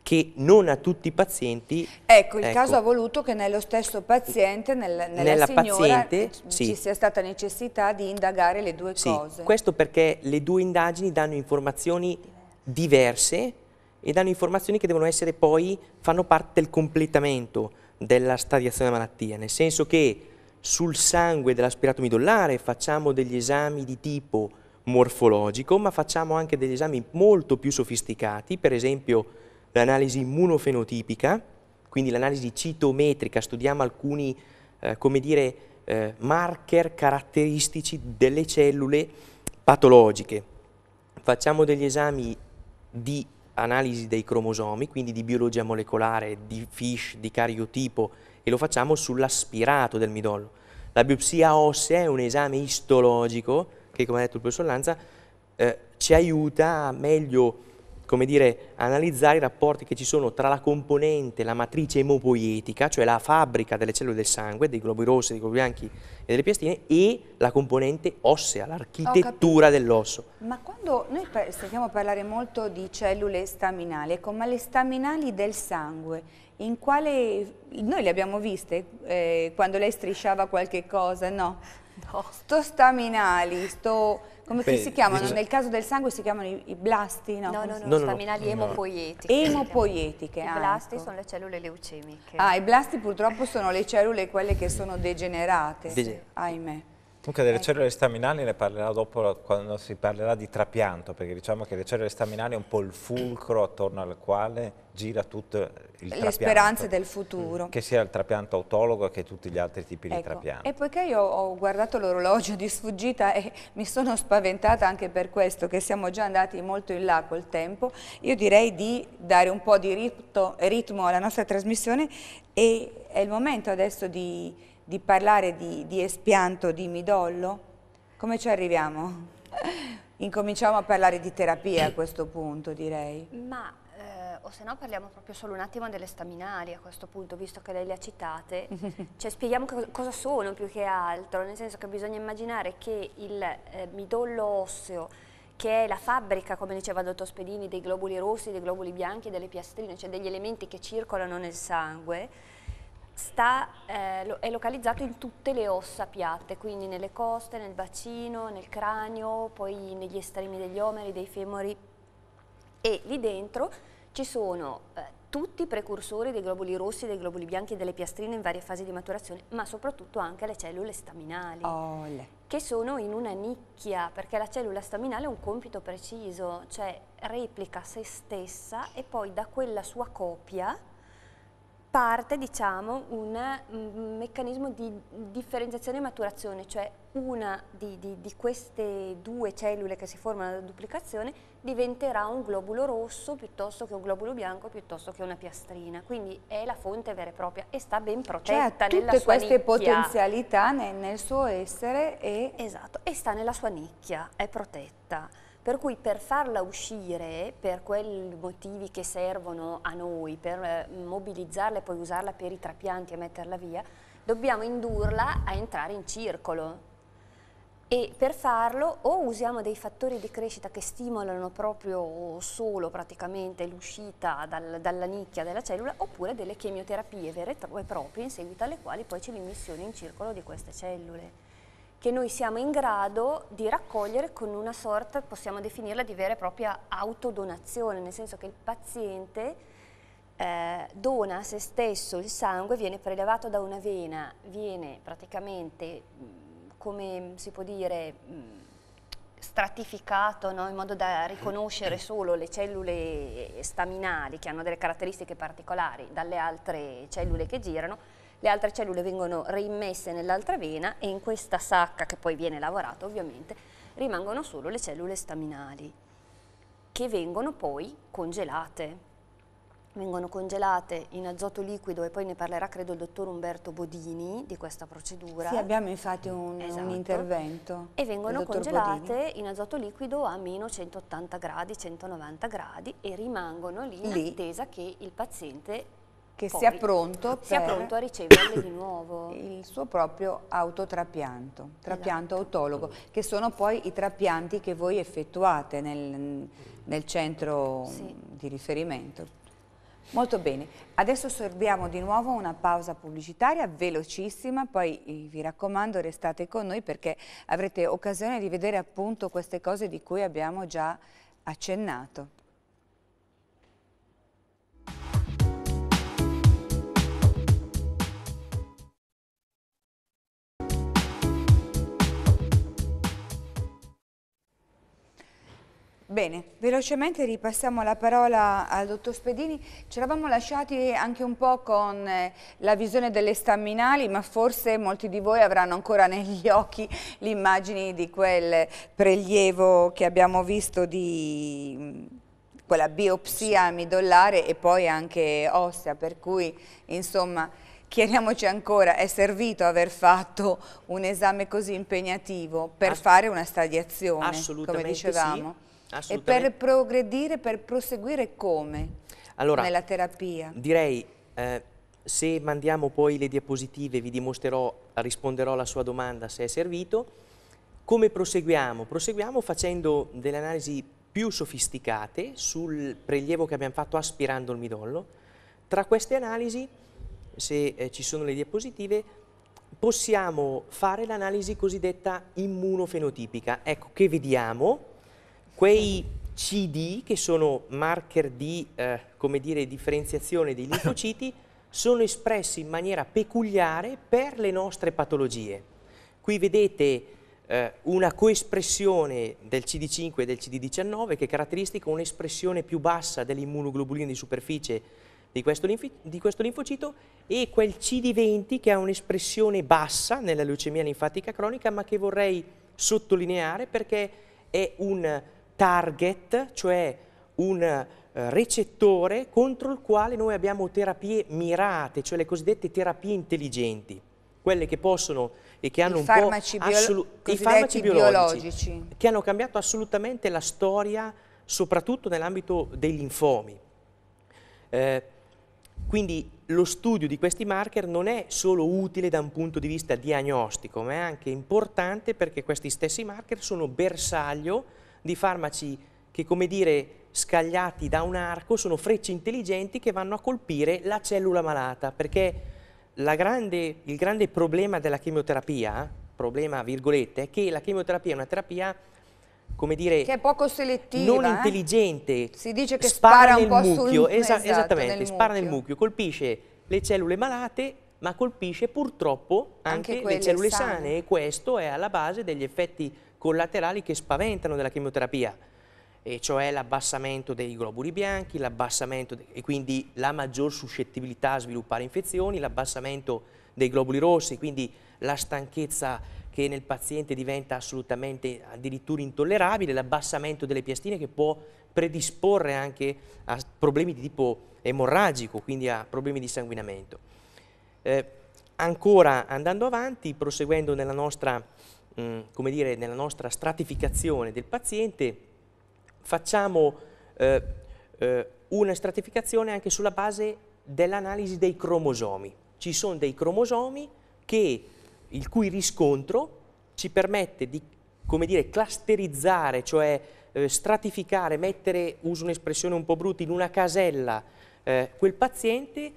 che non a tutti i pazienti... Ecco, il ecco, caso ha voluto che nello stesso paziente, nel, nella, nella paziente, eh, ci sì. sia stata necessità di indagare le due sì, cose. Questo perché le due indagini danno informazioni diverse e danno informazioni che devono essere poi, fanno parte del completamento della stadiazione della malattia, nel senso che sul sangue dell'aspirato midollare facciamo degli esami di tipo morfologico, ma facciamo anche degli esami molto più sofisticati, per esempio l'analisi immunofenotipica, quindi l'analisi citometrica, studiamo alcuni, eh, come dire, eh, marker caratteristici delle cellule patologiche. Facciamo degli esami di analisi dei cromosomi, quindi di biologia molecolare, di FISH, di cariotipo, e lo facciamo sull'aspirato del midollo. La biopsia ossea è un esame istologico che come ha detto il professor Lanza eh, ci aiuta a meglio come dire, analizzare i rapporti che ci sono tra la componente, la matrice emopoietica, cioè la fabbrica delle cellule del sangue, dei globi rossi, dei globi bianchi e delle piastine, e la componente ossea, l'architettura dell'osso. Ma quando noi sentiamo parlare molto di cellule staminali, ecco, ma le staminali del sangue, in quale... noi le abbiamo viste eh, quando lei strisciava qualche cosa, no? Stostaminali, sto... Come Beh, si chiamano? Dice... Nel caso del sangue si chiamano i, i blasti, no? No, no, no, no staminali no, emopoietiche. Emopoietiche, I ecco. blasti sono le cellule leucemiche. Ah, i blasti purtroppo sono le cellule quelle che sono degenerate, Dege ahimè. Comunque delle ecco. cellule staminali ne parlerà dopo quando si parlerà di trapianto, perché diciamo che le cellule staminali è un po' il fulcro attorno al quale gira tutto il trapianto. Le speranze del futuro. Mm. Che sia il trapianto autologo che tutti gli altri tipi ecco. di trapianto. E poiché io ho guardato l'orologio di sfuggita e mi sono spaventata anche per questo, che siamo già andati molto in là col tempo, io direi di dare un po' di ritmo alla nostra trasmissione e è il momento adesso di di parlare di, di espianto, di midollo? Come ci arriviamo? Incominciamo a parlare di terapia a questo punto, direi. Ma eh, o se no parliamo proprio solo un attimo delle staminali a questo punto, visto che lei le ha citate. cioè spieghiamo co cosa sono più che altro, nel senso che bisogna immaginare che il eh, midollo osseo che è la fabbrica, come diceva il dottor Spedini, dei globuli rossi, dei globuli bianchi delle piastrine, cioè degli elementi che circolano nel sangue, sta, eh, è localizzato in tutte le ossa piatte, quindi nelle coste, nel bacino, nel cranio, poi negli estremi degli omeri, dei femori e lì dentro ci sono eh, tutti i precursori dei globuli rossi, dei globuli bianchi e delle piastrine in varie fasi di maturazione, ma soprattutto anche le cellule staminali, Ole. che sono in una nicchia, perché la cellula staminale ha un compito preciso, cioè replica se stessa e poi da quella sua copia parte diciamo, un meccanismo di differenziazione e maturazione, cioè una di, di, di, queste due cellule che si formano dalla duplicazione diventerà un globulo rosso piuttosto che un globulo bianco piuttosto che una piastrina, quindi è la fonte vera e propria e sta ben protetta cioè, nella sua nicchia. tutte queste potenzialità nel, nel suo essere e... Esatto, e sta nella sua nicchia, è protetta. Per cui per farla uscire, per quei motivi che servono a noi, per eh, mobilizzarla e poi usarla per i trapianti e metterla via, dobbiamo indurla a entrare in circolo. E per farlo o usiamo dei fattori di crescita che stimolano proprio solo praticamente l'uscita dal, dalla nicchia della cellula oppure delle chemioterapie vere e proprie in seguito alle quali poi c'è l'immissione in circolo di queste cellule che noi siamo in grado di raccogliere con una sorta, possiamo definirla, di vera e propria autodonazione, nel senso che il paziente eh, dona a se stesso il sangue, viene prelevato da una vena, viene praticamente, mm, come si può dire, mm, stratificato no? in modo da riconoscere solo le cellule staminali che hanno delle caratteristiche particolari dalle altre cellule che girano le altre cellule vengono reimmesse nell'altra vena e in questa sacca che poi viene lavorata ovviamente rimangono solo le cellule staminali che vengono poi congelate. Vengono congelate in azoto liquido e poi ne parlerà credo il dottor Umberto Bodini di questa procedura. Sì, abbiamo infatti un, esatto. un intervento. E vengono congelate Bodini. in azoto liquido a meno 180 gradi, 190 gradi e rimangono lì, lì. in attesa che il paziente che sia pronto, sia pronto, a riceverle di nuovo il suo proprio autotrapianto, trapianto esatto. autologo, che sono poi i trapianti che voi effettuate nel, nel centro sì. di riferimento. Molto bene, adesso sorbiamo di nuovo una pausa pubblicitaria velocissima, poi eh, vi raccomando restate con noi perché avrete occasione di vedere appunto queste cose di cui abbiamo già accennato. Bene, velocemente ripassiamo la parola al dottor Spedini. Ci eravamo lasciati anche un po' con eh, la visione delle staminali, ma forse molti di voi avranno ancora negli occhi le immagini di quel prelievo che abbiamo visto di mm, quella biopsia midollare e poi anche ossea, per cui insomma chiediamoci ancora, è servito aver fatto un esame così impegnativo per fare una stadiazione, come dicevamo? Sì e per progredire, per proseguire come allora, nella terapia? Direi, eh, se mandiamo poi le diapositive vi dimostrerò, risponderò alla sua domanda se è servito. Come proseguiamo? Proseguiamo facendo delle analisi più sofisticate sul prelievo che abbiamo fatto aspirando il midollo. Tra queste analisi, se eh, ci sono le diapositive, possiamo fare l'analisi cosiddetta immunofenotipica. Ecco, che vediamo? quei CD, che sono marker di, eh, dire, differenziazione dei linfociti, sono espressi in maniera peculiare per le nostre patologie. Qui vedete eh, una coespressione del CD5 e del CD19 che caratteristica un'espressione più bassa dell'immunoglobulina di superficie di questo, di questo linfocito e quel CD20 che ha un'espressione bassa nella leucemia linfatica cronica ma che vorrei sottolineare perché è un target, cioè un eh, recettore contro il quale noi abbiamo terapie mirate, cioè le cosiddette terapie intelligenti, quelle che possono e che hanno I un farmaci po' assolu- i farmaci biologici, biologici, che hanno cambiato assolutamente la storia, soprattutto nell'ambito dei linfomi. Eh, quindi lo studio di questi marker non è solo utile da un punto di vista diagnostico, ma è anche importante perché questi stessi marker sono bersaglio di farmaci che, come dire, scagliati da un arco, sono frecce intelligenti che vanno a colpire la cellula malata, perché grande, il grande problema della chemioterapia, problema virgolette, è che la chemioterapia è una terapia come dire, che è poco selettiva, non eh? intelligente, si dice che spara, spara un po' mucchio, sul esa esatto, esattamente, nel spara nel mucchio, colpisce le cellule malate, ma colpisce purtroppo anche, anche le cellule sane. sane e questo è alla base degli effetti collaterali che spaventano della chemioterapia, e cioè l'abbassamento dei globuli bianchi, l'abbassamento e quindi la maggior suscettibilità a sviluppare infezioni, l'abbassamento dei globuli rossi, quindi la stanchezza che nel paziente diventa assolutamente addirittura intollerabile, l'abbassamento delle piastine che può predisporre anche a problemi di tipo emorragico, quindi a problemi di sanguinamento. Eh, ancora andando avanti, proseguendo nella nostra Mm. come dire, nella nostra stratificazione del paziente, facciamo eh, eh, una stratificazione anche sulla base dell'analisi dei cromosomi. Ci sono dei cromosomi che, il cui riscontro ci permette di come dire, clusterizzare, cioè eh, stratificare, mettere, uso un'espressione un po' brutta, in una casella eh, quel paziente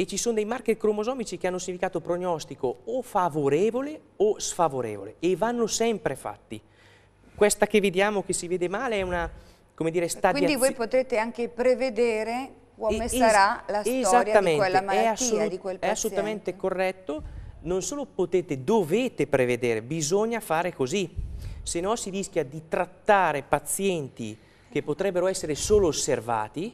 e ci sono dei marker cromosomici che hanno un significato prognostico o favorevole o sfavorevole e vanno sempre fatti. Questa che vediamo che si vede male è una, come dire, stadiazione. Quindi voi potete anche prevedere come e, sarà la storia di quella malattia, di quel paziente. È assolutamente corretto, non solo potete, dovete prevedere, bisogna fare così, se no si rischia di trattare pazienti che potrebbero essere solo osservati,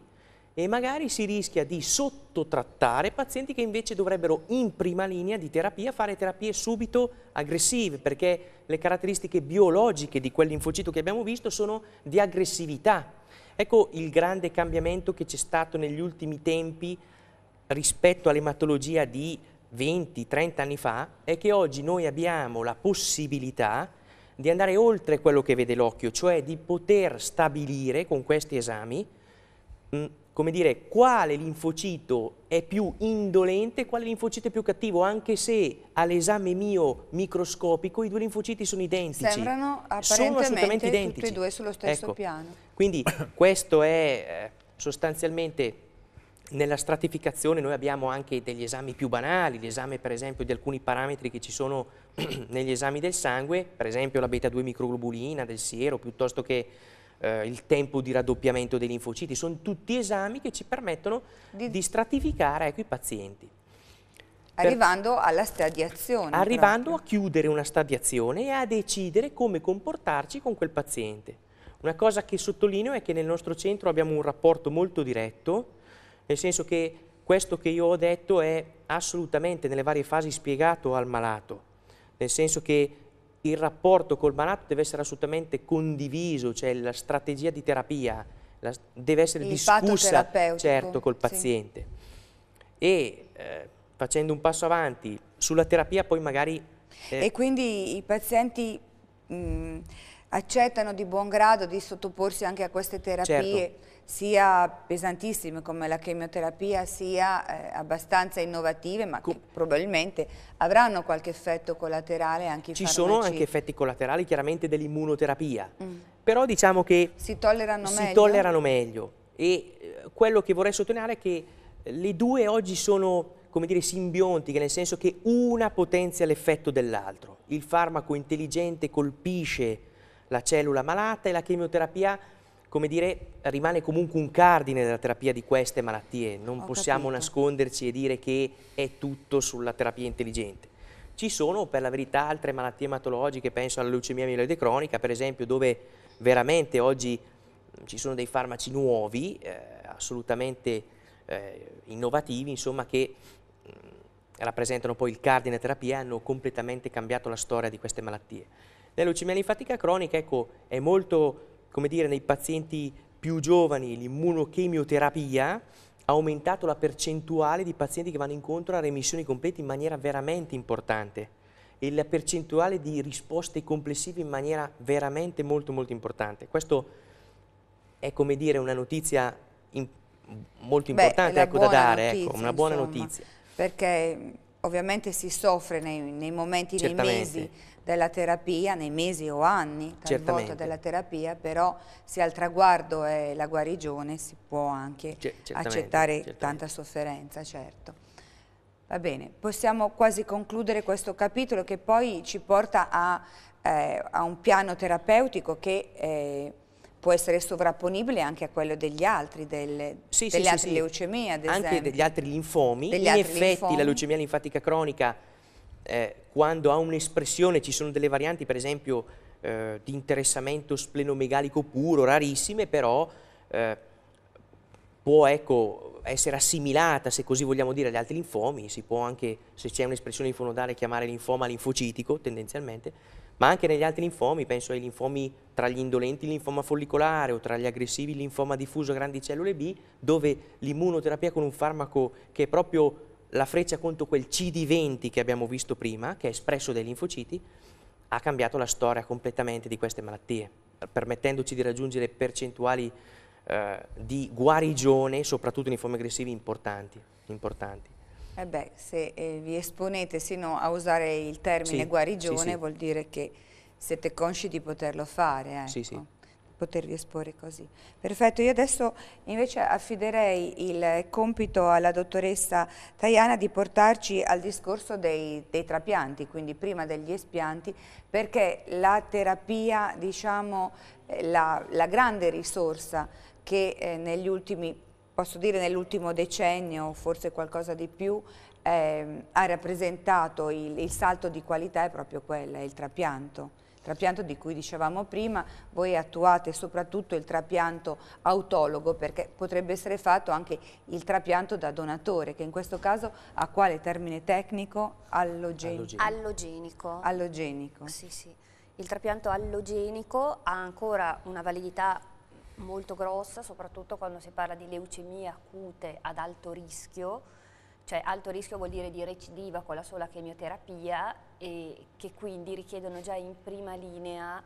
e magari si rischia di sottotrattare pazienti che invece dovrebbero in prima linea di terapia fare terapie subito aggressive perché le caratteristiche biologiche di quell'infocito che abbiamo visto sono di aggressività. Ecco il grande cambiamento che c'è stato negli ultimi tempi rispetto all'ematologia di 20-30 anni fa è che oggi noi abbiamo la possibilità di andare oltre quello che vede l'occhio, cioè di poter stabilire con questi esami mh, come dire, quale linfocito è più indolente e quale linfocito è più cattivo, anche se all'esame mio microscopico i due linfociti sono identici. Sembrano assolutamente apparentemente sono tutti e due sullo stesso ecco. piano. Quindi questo è eh, sostanzialmente nella stratificazione noi abbiamo anche degli esami più banali, l'esame per esempio di alcuni parametri che ci sono negli esami del sangue, per esempio la beta 2 microglobulina del siero piuttosto che eh, il tempo di raddoppiamento dei linfociti, sono tutti esami che ci permettono di, di stratificare ecco, i pazienti. Arrivando per, alla stadiazione. Arrivando proprio. a chiudere una stadiazione e a decidere come comportarci con quel paziente. Una cosa che sottolineo è che nel nostro centro abbiamo un rapporto molto diretto, nel senso che questo che io ho detto è assolutamente nelle varie fasi spiegato al malato, nel senso che il rapporto col malato deve essere assolutamente condiviso, cioè la strategia di terapia la, deve essere il discussa certo col paziente. Sì. E eh, facendo un passo avanti, sulla terapia poi magari... Eh, e quindi i pazienti mh, mm, accettano di buon grado di sottoporsi anche a queste terapie? Certo sia pesantissime come la chemioterapia sia eh, abbastanza innovative ma che probabilmente avranno qualche effetto collaterale anche i Ci farmaci. sono anche effetti collaterali chiaramente dell'immunoterapia, mm. però diciamo che si tollerano, si meglio. tollerano meglio e eh, quello che vorrei sottolineare è che le due oggi sono come dire, simbiontiche, nel senso che una potenzia l'effetto dell'altro. Il farmaco intelligente colpisce la cellula malata e la chemioterapia come dire, rimane comunque un cardine della terapia di queste malattie. Non Ho possiamo capito. nasconderci e dire che è tutto sulla terapia intelligente. Ci sono per la verità altre malattie ematologiche, penso alla leucemia mieloide cronica, per esempio, dove veramente oggi ci sono dei farmaci nuovi, eh, assolutamente eh, innovativi, insomma, che rappresentano poi il cardine terapia e hanno completamente cambiato la storia di queste malattie. Nella leucemia linfatica cronica, ecco, è molto come dire, nei pazienti più giovani l'immunochemioterapia ha aumentato la percentuale di pazienti che vanno incontro a remissioni complete in maniera veramente importante e la percentuale di risposte complessive in maniera veramente molto molto importante. Questo è come dire una notizia in, molto importante Beh, ecco, da dare, ecco, notizia, ecco, una buona insomma, notizia. Perché ovviamente si soffre nei, nei momenti, Certamente. nei mesi della terapia nei mesi o anni talvolta della terapia, però se al traguardo è la guarigione si può anche C certamente, accettare certamente. tanta sofferenza, certo. Va bene, possiamo quasi concludere questo capitolo che poi ci porta a, eh, a un piano terapeutico che... Eh, può essere sovrapponibile anche a quello degli altri, delle, sì, delle sì, altre sì, leucemie, ad esempio. Anche degli altri linfomi. Degli in altri effetti linfomi. la leucemia linfatica cronica eh, quando ha un'espressione, ci sono delle varianti per esempio eh, di interessamento splenomegalico puro, rarissime, però eh, può ecco, essere assimilata, se così vogliamo dire, agli altri linfomi, si può anche, se c'è un'espressione linfonodale, chiamare linfoma linfocitico tendenzialmente, ma anche negli altri linfomi, penso ai linfomi tra gli indolenti linfoma follicolare o tra gli aggressivi linfoma diffuso a grandi cellule B, dove l'immunoterapia con un farmaco che è proprio la freccia contro quel CD20 che abbiamo visto prima, che è espresso dai linfociti, ha cambiato la storia completamente di queste malattie, permettendoci di raggiungere percentuali eh, di guarigione, soprattutto in forme aggressivi importanti. importanti. Eh beh, se eh, vi esponete sino a usare il termine sì, guarigione, sì, sì. vuol dire che siete consci di poterlo fare. Ecco. Sì, sì. Ecco potervi esporre così. Perfetto, io adesso invece affiderei il compito alla dottoressa Tajana di portarci al discorso dei, dei trapianti, quindi prima degli espianti, perché la terapia, diciamo, eh, la, la grande risorsa che eh, negli ultimi posso dire nell'ultimo decennio, forse qualcosa di più, eh, ha rappresentato il, il salto di qualità è proprio quella, il trapianto trapianto di cui dicevamo prima, voi attuate soprattutto il trapianto autologo perché potrebbe essere fatto anche il trapianto da donatore che in questo caso ha quale termine tecnico? Allogenico. Allogenico. Allogenico. Sì, sì. Il trapianto allogenico ha ancora una validità molto grossa, soprattutto quando si parla di leucemie acute ad alto rischio, cioè alto rischio vuol dire di recidiva con la sola chemioterapia e che quindi richiedono già in prima linea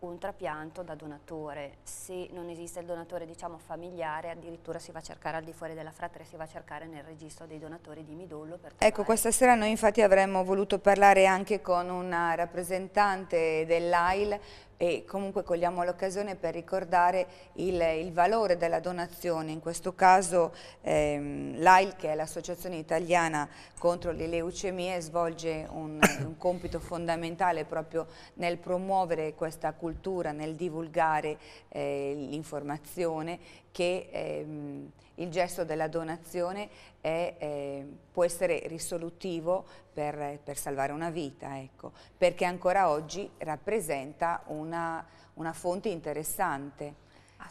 un trapianto da donatore. Se non esiste il donatore diciamo, familiare, addirittura si va a cercare al di fuori della fratria, si va a cercare nel registro dei donatori di midollo. ecco, questa sera noi infatti avremmo voluto parlare anche con una rappresentante dell'AIL e comunque cogliamo l'occasione per ricordare il, il, valore della donazione, in questo caso ehm, l'AIL che è l'Associazione Italiana contro le Leucemie svolge un, un compito fondamentale proprio nel promuovere questa cultura, nel divulgare eh, l'informazione che ehm, il gesto della donazione è, eh, può essere risolutivo per, per salvare una vita, ecco, perché ancora oggi rappresenta una, una fonte interessante.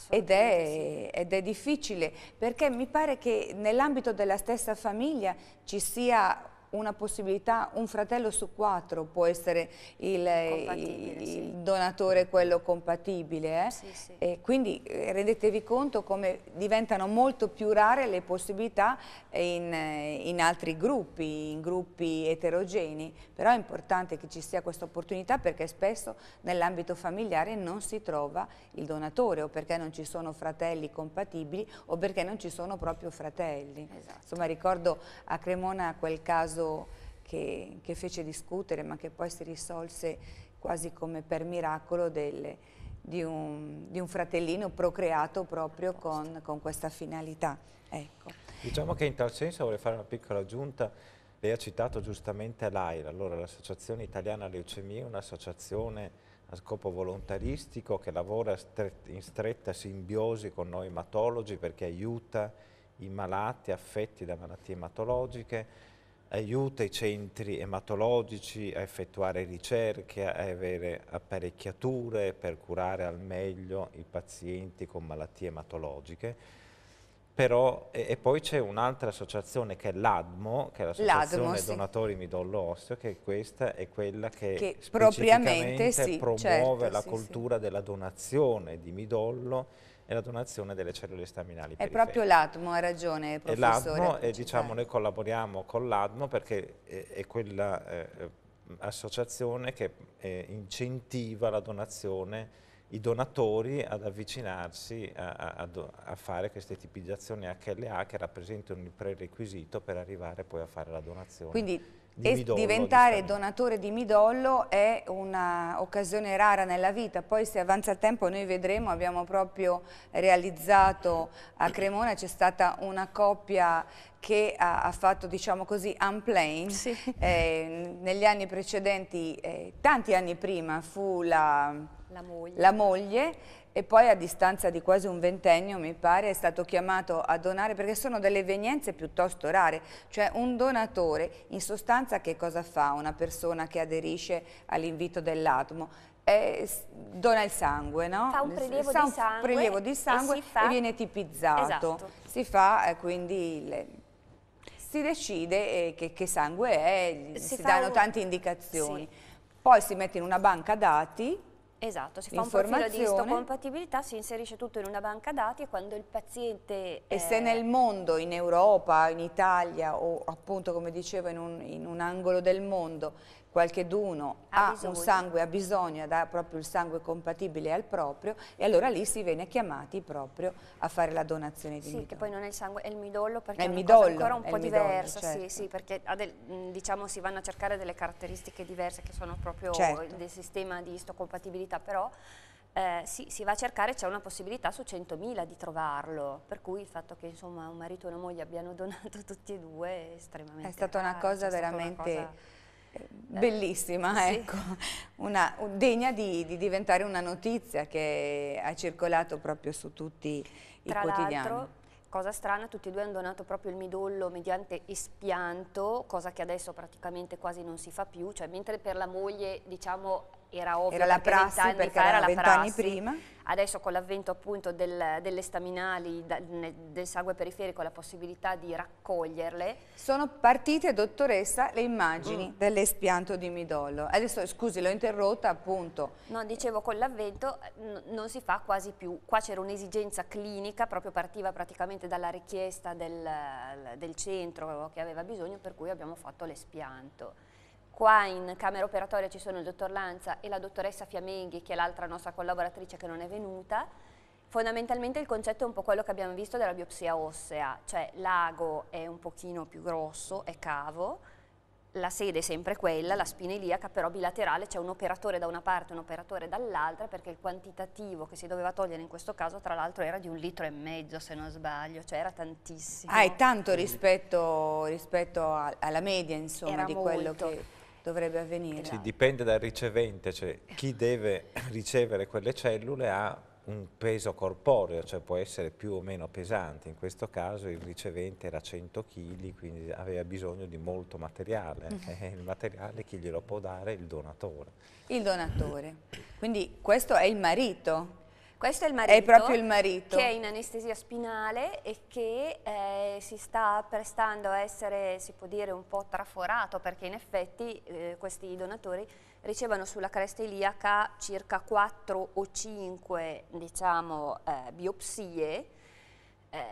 Ed è, ed è difficile perché mi pare che nell'ambito della stessa famiglia ci sia una possibilità, un fratello su quattro può essere il, il sì. donatore quello compatibile. Eh? Sì, sì. E quindi eh, rendetevi conto come diventano molto più rare le possibilità in, in altri gruppi, in gruppi eterogenei, però è importante che ci sia questa opportunità perché spesso nell'ambito familiare non si trova il donatore o perché non ci sono fratelli compatibili o perché non ci sono proprio fratelli. Esatto. Insomma ricordo a Cremona quel caso caso che, che, fece discutere ma che poi si risolse quasi come per miracolo del, di, un, di, un, fratellino procreato proprio con, con questa finalità. Ecco. Diciamo che in tal senso vorrei fare una piccola aggiunta, lei ha citato giustamente l'AIRA, allora l'Associazione Italiana Leucemia è un'associazione a scopo volontaristico che lavora in stretta simbiosi con noi ematologi perché aiuta i malati affetti da malattie ematologiche, aiuta i centri ematologici a effettuare ricerche, a avere apparecchiature per curare al meglio i pazienti con malattie ematologiche. Però, e, e poi c'è un'altra associazione che è l'ADMO, che è l'associazione sì. donatori midollo osseo, che questa è quella che, che propriamente sì, promuove certo, la sì, cultura della donazione di midollo e la donazione delle cellule staminali È proprio l'ATMO, ha ragione professore. È L'ATMO, e diciamo, noi collaboriamo con l'ATMO perché è, è quella eh, associazione che eh, incentiva la donazione i donatori ad avvicinarsi a, a, a, fare queste tipizzazioni HLA che rappresentano il prerequisito per arrivare poi a fare la donazione. Quindi di midollo, diventare donatore di midollo è un'occasione rara nella vita, poi se avanza il tempo noi vedremo, abbiamo proprio realizzato a Cremona, c'è stata una coppia che ha, ha, fatto, diciamo così, unplane. Sì. Eh, negli anni precedenti, eh, tanti anni prima, fu la, la moglie, la moglie e poi a distanza di quasi un ventennio mi pare è stato chiamato a donare perché sono delle evenienze piuttosto rare, cioè un donatore in sostanza che cosa fa una persona che aderisce all'invito dell'Atmo? dona il sangue, no? Fa un prelievo, sa un di, sangue prelievo di sangue e, fa... e viene tipizzato. Esatto. Si fa eh, quindi il si decide eh, che, che, sangue è, si, si danno un... tante indicazioni. Sì. Poi si mette in una banca dati Esatto, si fa un profilo di istocompatibilità, si inserisce tutto in una banca dati e quando il paziente... E se nel mondo, in Europa, in Italia o appunto come dicevo in un, in un angolo del mondo qualcheduno ha, ha un sangue, ha bisogno, ha proprio il sangue compatibile al proprio e allora lì si viene chiamati proprio a fare la donazione di sì, midollo. Sì, che poi non è il sangue, è il midollo perché è, è midollo, ancora un po' diversa, certo. sì, sì, perché del, mm, diciamo si vanno a cercare delle caratteristiche diverse che sono proprio certo. del sistema di istocompatibilità, però eh, si, si, va a cercare, c'è una possibilità su 100.000 di trovarlo, per cui il fatto che insomma un marito e una moglie abbiano donato tutti e due è estremamente... È stata una cosa cioè, veramente... Una cosa eh, bellissima, eh, ecco, una, degna di, di, diventare una notizia che ha circolato proprio su tutti Tra i quotidiani. Cosa strana, tutti e due hanno donato proprio il midollo mediante espianto, cosa che adesso praticamente quasi non si fa più, cioè mentre per la moglie diciamo era ovvio era la prassi anni perché fa, era la prassi. prima adesso con l'avvento appunto del, delle staminali da, del sangue periferico la possibilità di raccoglierle sono partite dottoressa le immagini mm. dell'espianto di midollo adesso scusi l'ho interrotta appunto no dicevo con l'avvento non si fa quasi più qua c'era un'esigenza clinica proprio partiva praticamente dalla richiesta del, del centro che aveva bisogno per cui abbiamo fatto l'espianto Qua in camera operatoria ci sono il dottor Lanza e la dottoressa Fiamenghi, che è l'altra nostra collaboratrice che non è venuta. Fondamentalmente il concetto è un po' quello che abbiamo visto della biopsia ossea, cioè l'ago è un pochino più grosso, è cavo, la sede è sempre quella, la spina iliaca, però bilaterale, c'è un operatore da una parte e un operatore dall'altra, perché il quantitativo che si doveva togliere in questo caso, tra l'altro, era di un litro e mezzo, se non sbaglio, cioè era tantissimo. Ah, è tanto rispetto, rispetto alla media, insomma, era di molto. quello che dovrebbe avvenire. Sì, dipende dal ricevente, cioè chi deve ricevere quelle cellule ha un peso corporeo, cioè può essere più o meno pesante, in questo caso il ricevente era 100 kg, quindi aveva bisogno di molto materiale mm-hmm. e eh, il materiale chi glielo può dare? Il donatore. Il donatore, quindi questo è il marito questo è il marito. È proprio il marito. Che è in anestesia spinale e che eh, si sta prestando a essere, si può dire, un po' traforato perché in effetti eh, questi donatori ricevono sulla cresta iliaca circa 4 o 5, diciamo, eh, biopsie eh,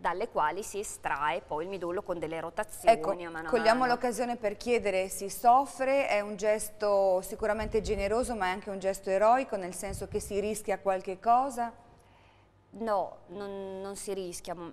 dalle quali si estrae poi il midollo con delle rotazioni ecco, a mano cogliamo l'occasione per chiedere si soffre, è un gesto sicuramente generoso ma è anche un gesto eroico nel senso che si rischia qualche cosa? No, non, non, si rischia, mm,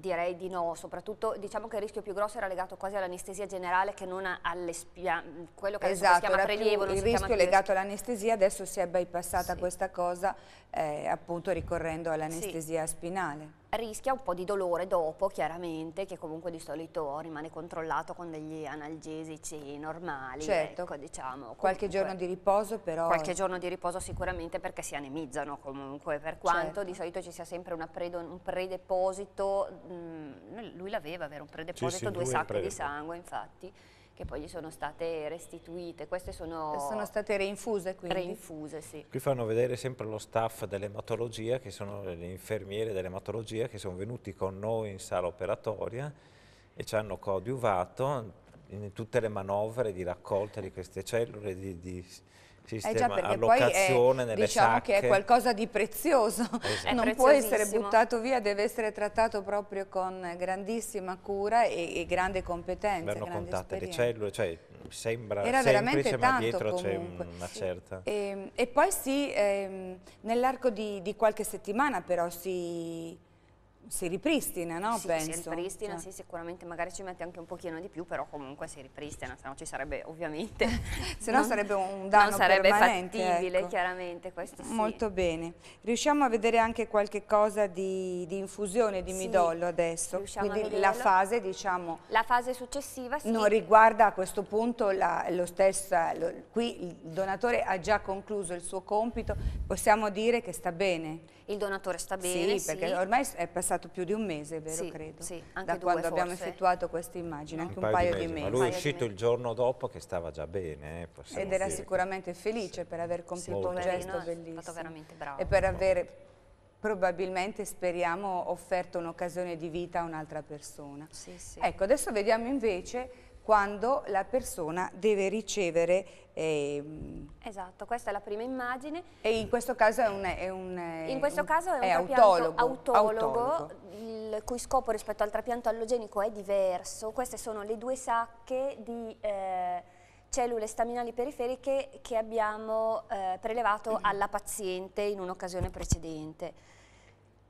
direi di no, soprattutto diciamo che il rischio più grosso era legato quasi all'anestesia generale che non alle mm, quello che esatto, si chiama prelievo. Più, il rischio legato all'anestesia, adesso si è bypassata sì. questa cosa eh, appunto ricorrendo all'anestesia sì. spinale rischia un po' di dolore dopo, chiaramente, che comunque di solito rimane controllato con degli analgesici normali. Certo, ecco, diciamo. Comunque, qualche giorno di riposo però... Qualche giorno di riposo sicuramente perché si anemizzano comunque, per quanto certo. di solito ci sia sempre predo, un predeposito, mh, mm, lui l'aveva, vero? Un predeposito, sì, sì, due sacchi di sangue, infatti che poi gli sono state restituite. Queste sono, sono state reinfuse quindi? Reinfuse, sì. Qui fanno vedere sempre lo staff dell'ematologia, che sono le infermiere dell'ematologia, che sono venuti con noi in sala operatoria e ci hanno coadiuvato in tutte le manovre di raccolta di queste cellule, di, di sistema eh già, allocazione è, nelle diciamo sacche. che è qualcosa di prezioso, esatto. non può essere buttato via, deve essere trattato proprio con grandissima cura e, e grande competenza. Vanno contate le cellule, cioè sembra Era semplice ma dietro c'è una certa... E, ehm, e, poi sì, ehm, nell'arco di, di qualche settimana però si si ripristina, no? Sì, Penso. si ripristina, cioè. sì, sicuramente magari ci mette anche un pochino di più, però comunque si ripristina, se no ci sarebbe ovviamente... se no sarebbe un danno non sarebbe fattibile, ecco. chiaramente, questo sì. Molto bene. Riusciamo a vedere anche qualche cosa di, di infusione di sì, midollo adesso? Quindi midollo. la fase, diciamo... La fase successiva, sì. Non riguarda a questo punto la, lo stesso... Lo, qui il donatore ha già concluso il suo compito, possiamo dire che sta bene? il donatore sta bene. Sì, perché sì. ormai è passato più di un mese, vero, sì, credo, sì, da quando forse. abbiamo effettuato questa immagine, anche un, un paio, paio, di mesi. Ma lui è uscito il giorno dopo che stava già bene. Eh, Ed era sicuramente felice per aver compiuto un gesto no, bellissimo. Fatto veramente bravo. E per aver probabilmente speriamo offerto un'occasione di vita a un'altra persona. Sì, sì. Ecco, adesso vediamo invece quando la persona deve ricevere... Ehm... Esatto, questa è la prima immagine. E in questo caso è un... È un in questo un, caso è un trapianto autologo, autologo, il cui scopo rispetto al trapianto allogenico è diverso. Queste sono le due sacche di... Eh, cellule staminali periferiche che abbiamo eh, prelevato alla paziente in un'occasione precedente.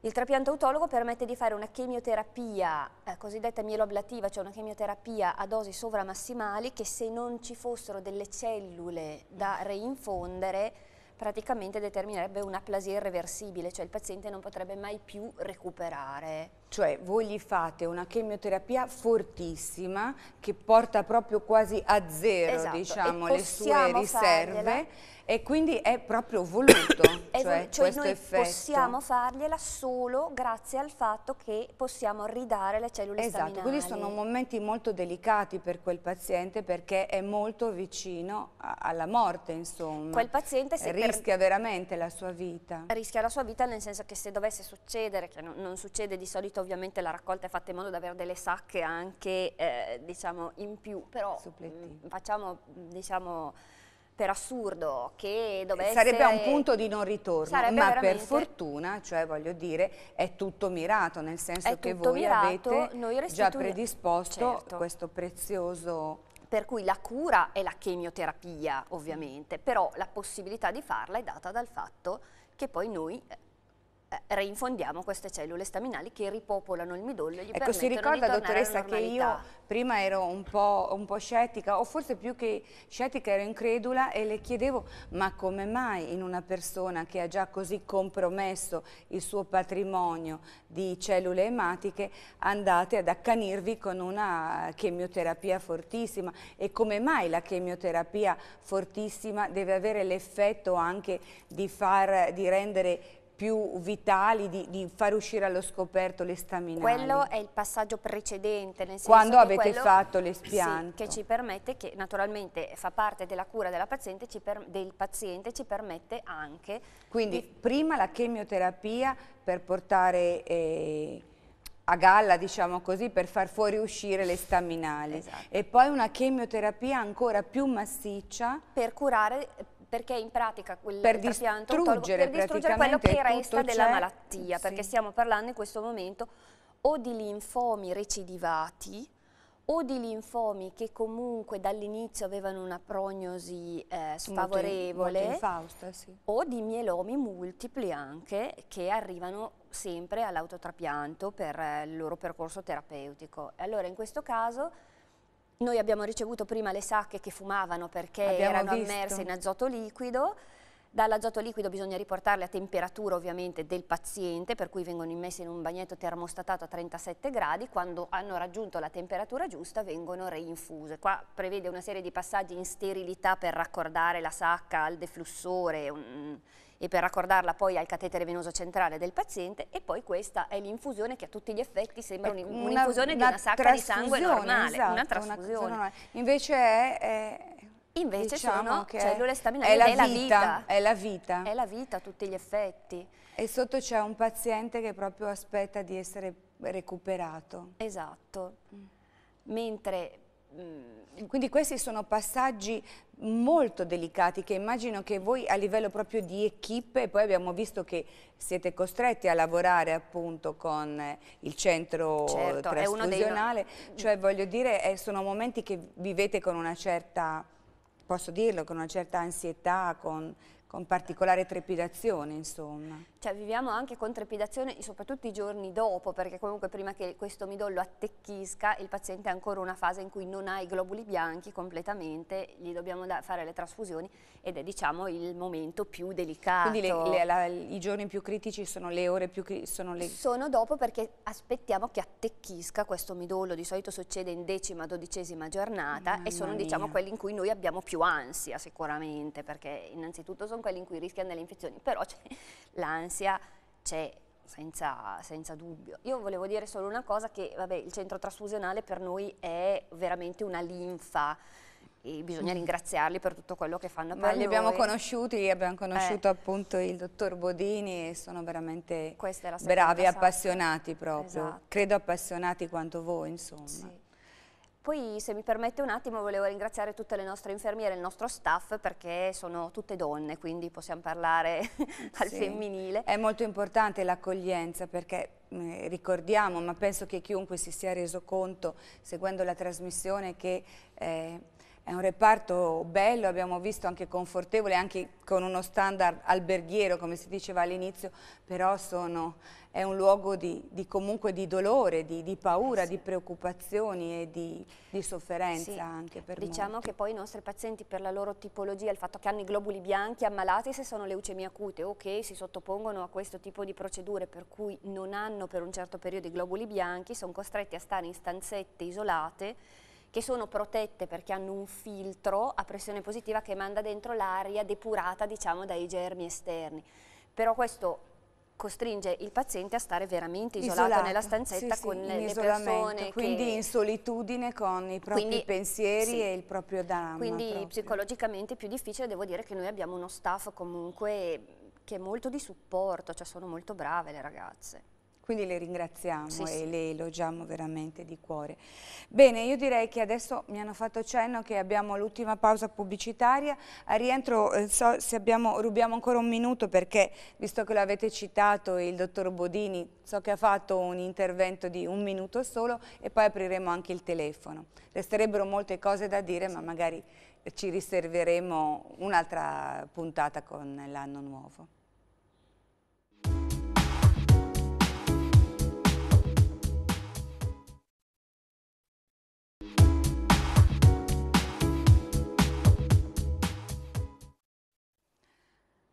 Il trapianto autologo permette di fare una chemioterapia eh, cosiddetta mieloablativa, cioè una chemioterapia a dosi sovramassimali che se non ci fossero delle cellule da reinfondere praticamente determinerebbe una plasia irreversibile, cioè il paziente non potrebbe mai più recuperare cioè voi gli fate una chemioterapia fortissima che porta proprio quasi a zero esatto. diciamo, le sue riserve fargliela. e quindi è proprio voluto cioè, cioè noi effetto. possiamo fargliela solo grazie al fatto che possiamo ridare le cellule esatto, staminali. quindi sono momenti molto delicati per quel paziente perché è molto vicino alla morte insomma. Quel paziente se rischia veramente la sua vita. Rischia la sua vita nel senso che se dovesse succedere, che non, non succede di solito ovviamente la raccolta è fatta in modo da avere delle sacche anche eh, diciamo, in più, però mh, mm, facciamo diciamo, per assurdo che dovesse... Sarebbe a un punto di non ritorno, ma veramente... per fortuna, cioè voglio dire, è tutto mirato, nel senso che voi mirato, avete restitui... già predisposto certo. questo prezioso per cui la cura è la chemioterapia ovviamente, però la possibilità di farla è data dal fatto che poi noi eh, eh, reinfondiamo queste cellule staminali che ripopolano il midollo e gli ecco, si ricorda dottoressa che io prima ero un po', un po', scettica o forse più che scettica ero incredula e le chiedevo ma come mai in una persona che ha già così compromesso il suo patrimonio di cellule ematiche andate ad accanirvi con una chemioterapia fortissima e come mai la chemioterapia fortissima deve avere l'effetto anche di, far, di rendere più vitali di, di, far uscire allo scoperto le staminali. Quello è il passaggio precedente, nel senso Quando avete quello, fatto l'espianto. Sì, che ci permette, che naturalmente fa parte della cura della paziente, per, del paziente, ci permette anche... Quindi di... prima la chemioterapia per portare... Eh, a galla, diciamo così, per far fuori uscire le staminali esatto. e poi una chemioterapia ancora più massiccia per curare perché in pratica quel per trapianto distruggere, per distruggere quello che resta della malattia, sì. perché stiamo parlando in questo momento o di linfomi recidivati o di linfomi che comunque dall'inizio avevano una prognosi eh, sfavorevole Molto infausta, sì. o di mielomi multipli anche che arrivano sempre all'autotrapianto per eh, il loro percorso terapeutico. Allora in questo caso noi abbiamo ricevuto prima le sacche che fumavano perché abbiamo erano visto. immerse in azoto liquido. Dall'azoto liquido bisogna riportarle a temperatura ovviamente del paziente, per cui vengono immesse in un bagnetto termostatato a 37 gradi, quando hanno raggiunto la temperatura giusta vengono reinfuse. Qua prevede una serie di passaggi in sterilità per raccordare la sacca al deflussore, un, e per raccordarla poi al catetere venoso centrale del paziente e poi questa è l'infusione che a tutti gli effetti sembra ecco, un'infusione di una sacca di sangue normale, esatto, una trasfusione. Una Invece è, è... Invece diciamo sono cellule staminali, è la, è la, vita, è la vita. È la vita a tutti gli effetti. E sotto c'è un paziente che proprio aspetta di essere recuperato. Esatto. Mm. Mentre quindi questi sono passaggi molto delicati che immagino che voi a livello proprio di equip poi abbiamo visto che siete costretti a lavorare appunto con eh, il centro certo, trasfusionale, dei... cioè voglio dire eh, sono momenti che vivete con una certa, posso dirlo, con una certa ansietà, con con particolare trepidazione insomma. Cioè viviamo anche con trepidazione soprattutto i giorni dopo perché comunque prima che questo midollo attecchisca il paziente è ancora una fase in cui non ha i globuli bianchi completamente, gli dobbiamo fare le trasfusioni ed è diciamo il momento più delicato. Quindi le, le, la, i giorni più critici sono le ore più critiche? Sono, le... sono dopo perché aspettiamo che attecchisca questo midollo, di solito succede in decima, dodicesima giornata Mamma e sono mia. diciamo quelli in cui noi abbiamo più ansia sicuramente perché innanzitutto sono sono quelli in cui rischiano delle infezioni, però l'ansia c'è senza, senza, dubbio. Io volevo dire solo una cosa che vabbè, il centro trasfusionale per noi è veramente una linfa e bisogna ringraziarli per tutto quello che fanno per Ma li noi. abbiamo conosciuti, abbiamo conosciuto eh. appunto il dottor Bodini e sono veramente bravi, appassionati proprio, esatto. credo appassionati quanto voi insomma. Sì. Poi se mi permette un attimo volevo ringraziare tutte le nostre infermiere, il nostro staff perché sono tutte donne quindi possiamo parlare al sì. femminile. È molto importante l'accoglienza perché eh, ricordiamo ma penso che chiunque si sia reso conto seguendo la trasmissione che eh, è un reparto bello, abbiamo visto anche confortevole, anche con uno standard alberghiero come si diceva all'inizio, però sono è un luogo di, di comunque di dolore, di, di paura, eh sì. di preoccupazioni e di, di sofferenza sì. anche per Diciamo molti. che poi i nostri pazienti per la loro tipologia, il fatto che hanno i globuli bianchi ammalati se sono leucemie acute o okay, che si sottopongono a questo tipo di procedure per cui non hanno per un certo periodo i globuli bianchi, sono costretti a stare in stanzette isolate che sono protette perché hanno un filtro a pressione positiva che manda dentro l'aria depurata diciamo, dai germi esterni. Però questo costringe il paziente a stare veramente isolato, isolato nella stanzetta sì, con sì, le, persone. Quindi che... in solitudine con i propri quindi, pensieri sì. e il proprio danno. Quindi proprio. psicologicamente è più difficile, devo dire che noi abbiamo uno staff comunque che è molto di supporto, cioè sono molto brave le ragazze. Quindi le ringraziamo sì, e sì. le elogiamo veramente di cuore. Bene, io direi che adesso mi hanno fatto cenno che abbiamo l'ultima pausa pubblicitaria. A rientro eh, so se abbiamo, rubiamo ancora un minuto perché, visto che l'avete citato, il dottor Bodini, so che ha fatto un intervento di un minuto solo e poi apriremo anche il telefono. Resterebbero molte cose da dire, ma magari ci riserveremo un'altra puntata con l'anno nuovo.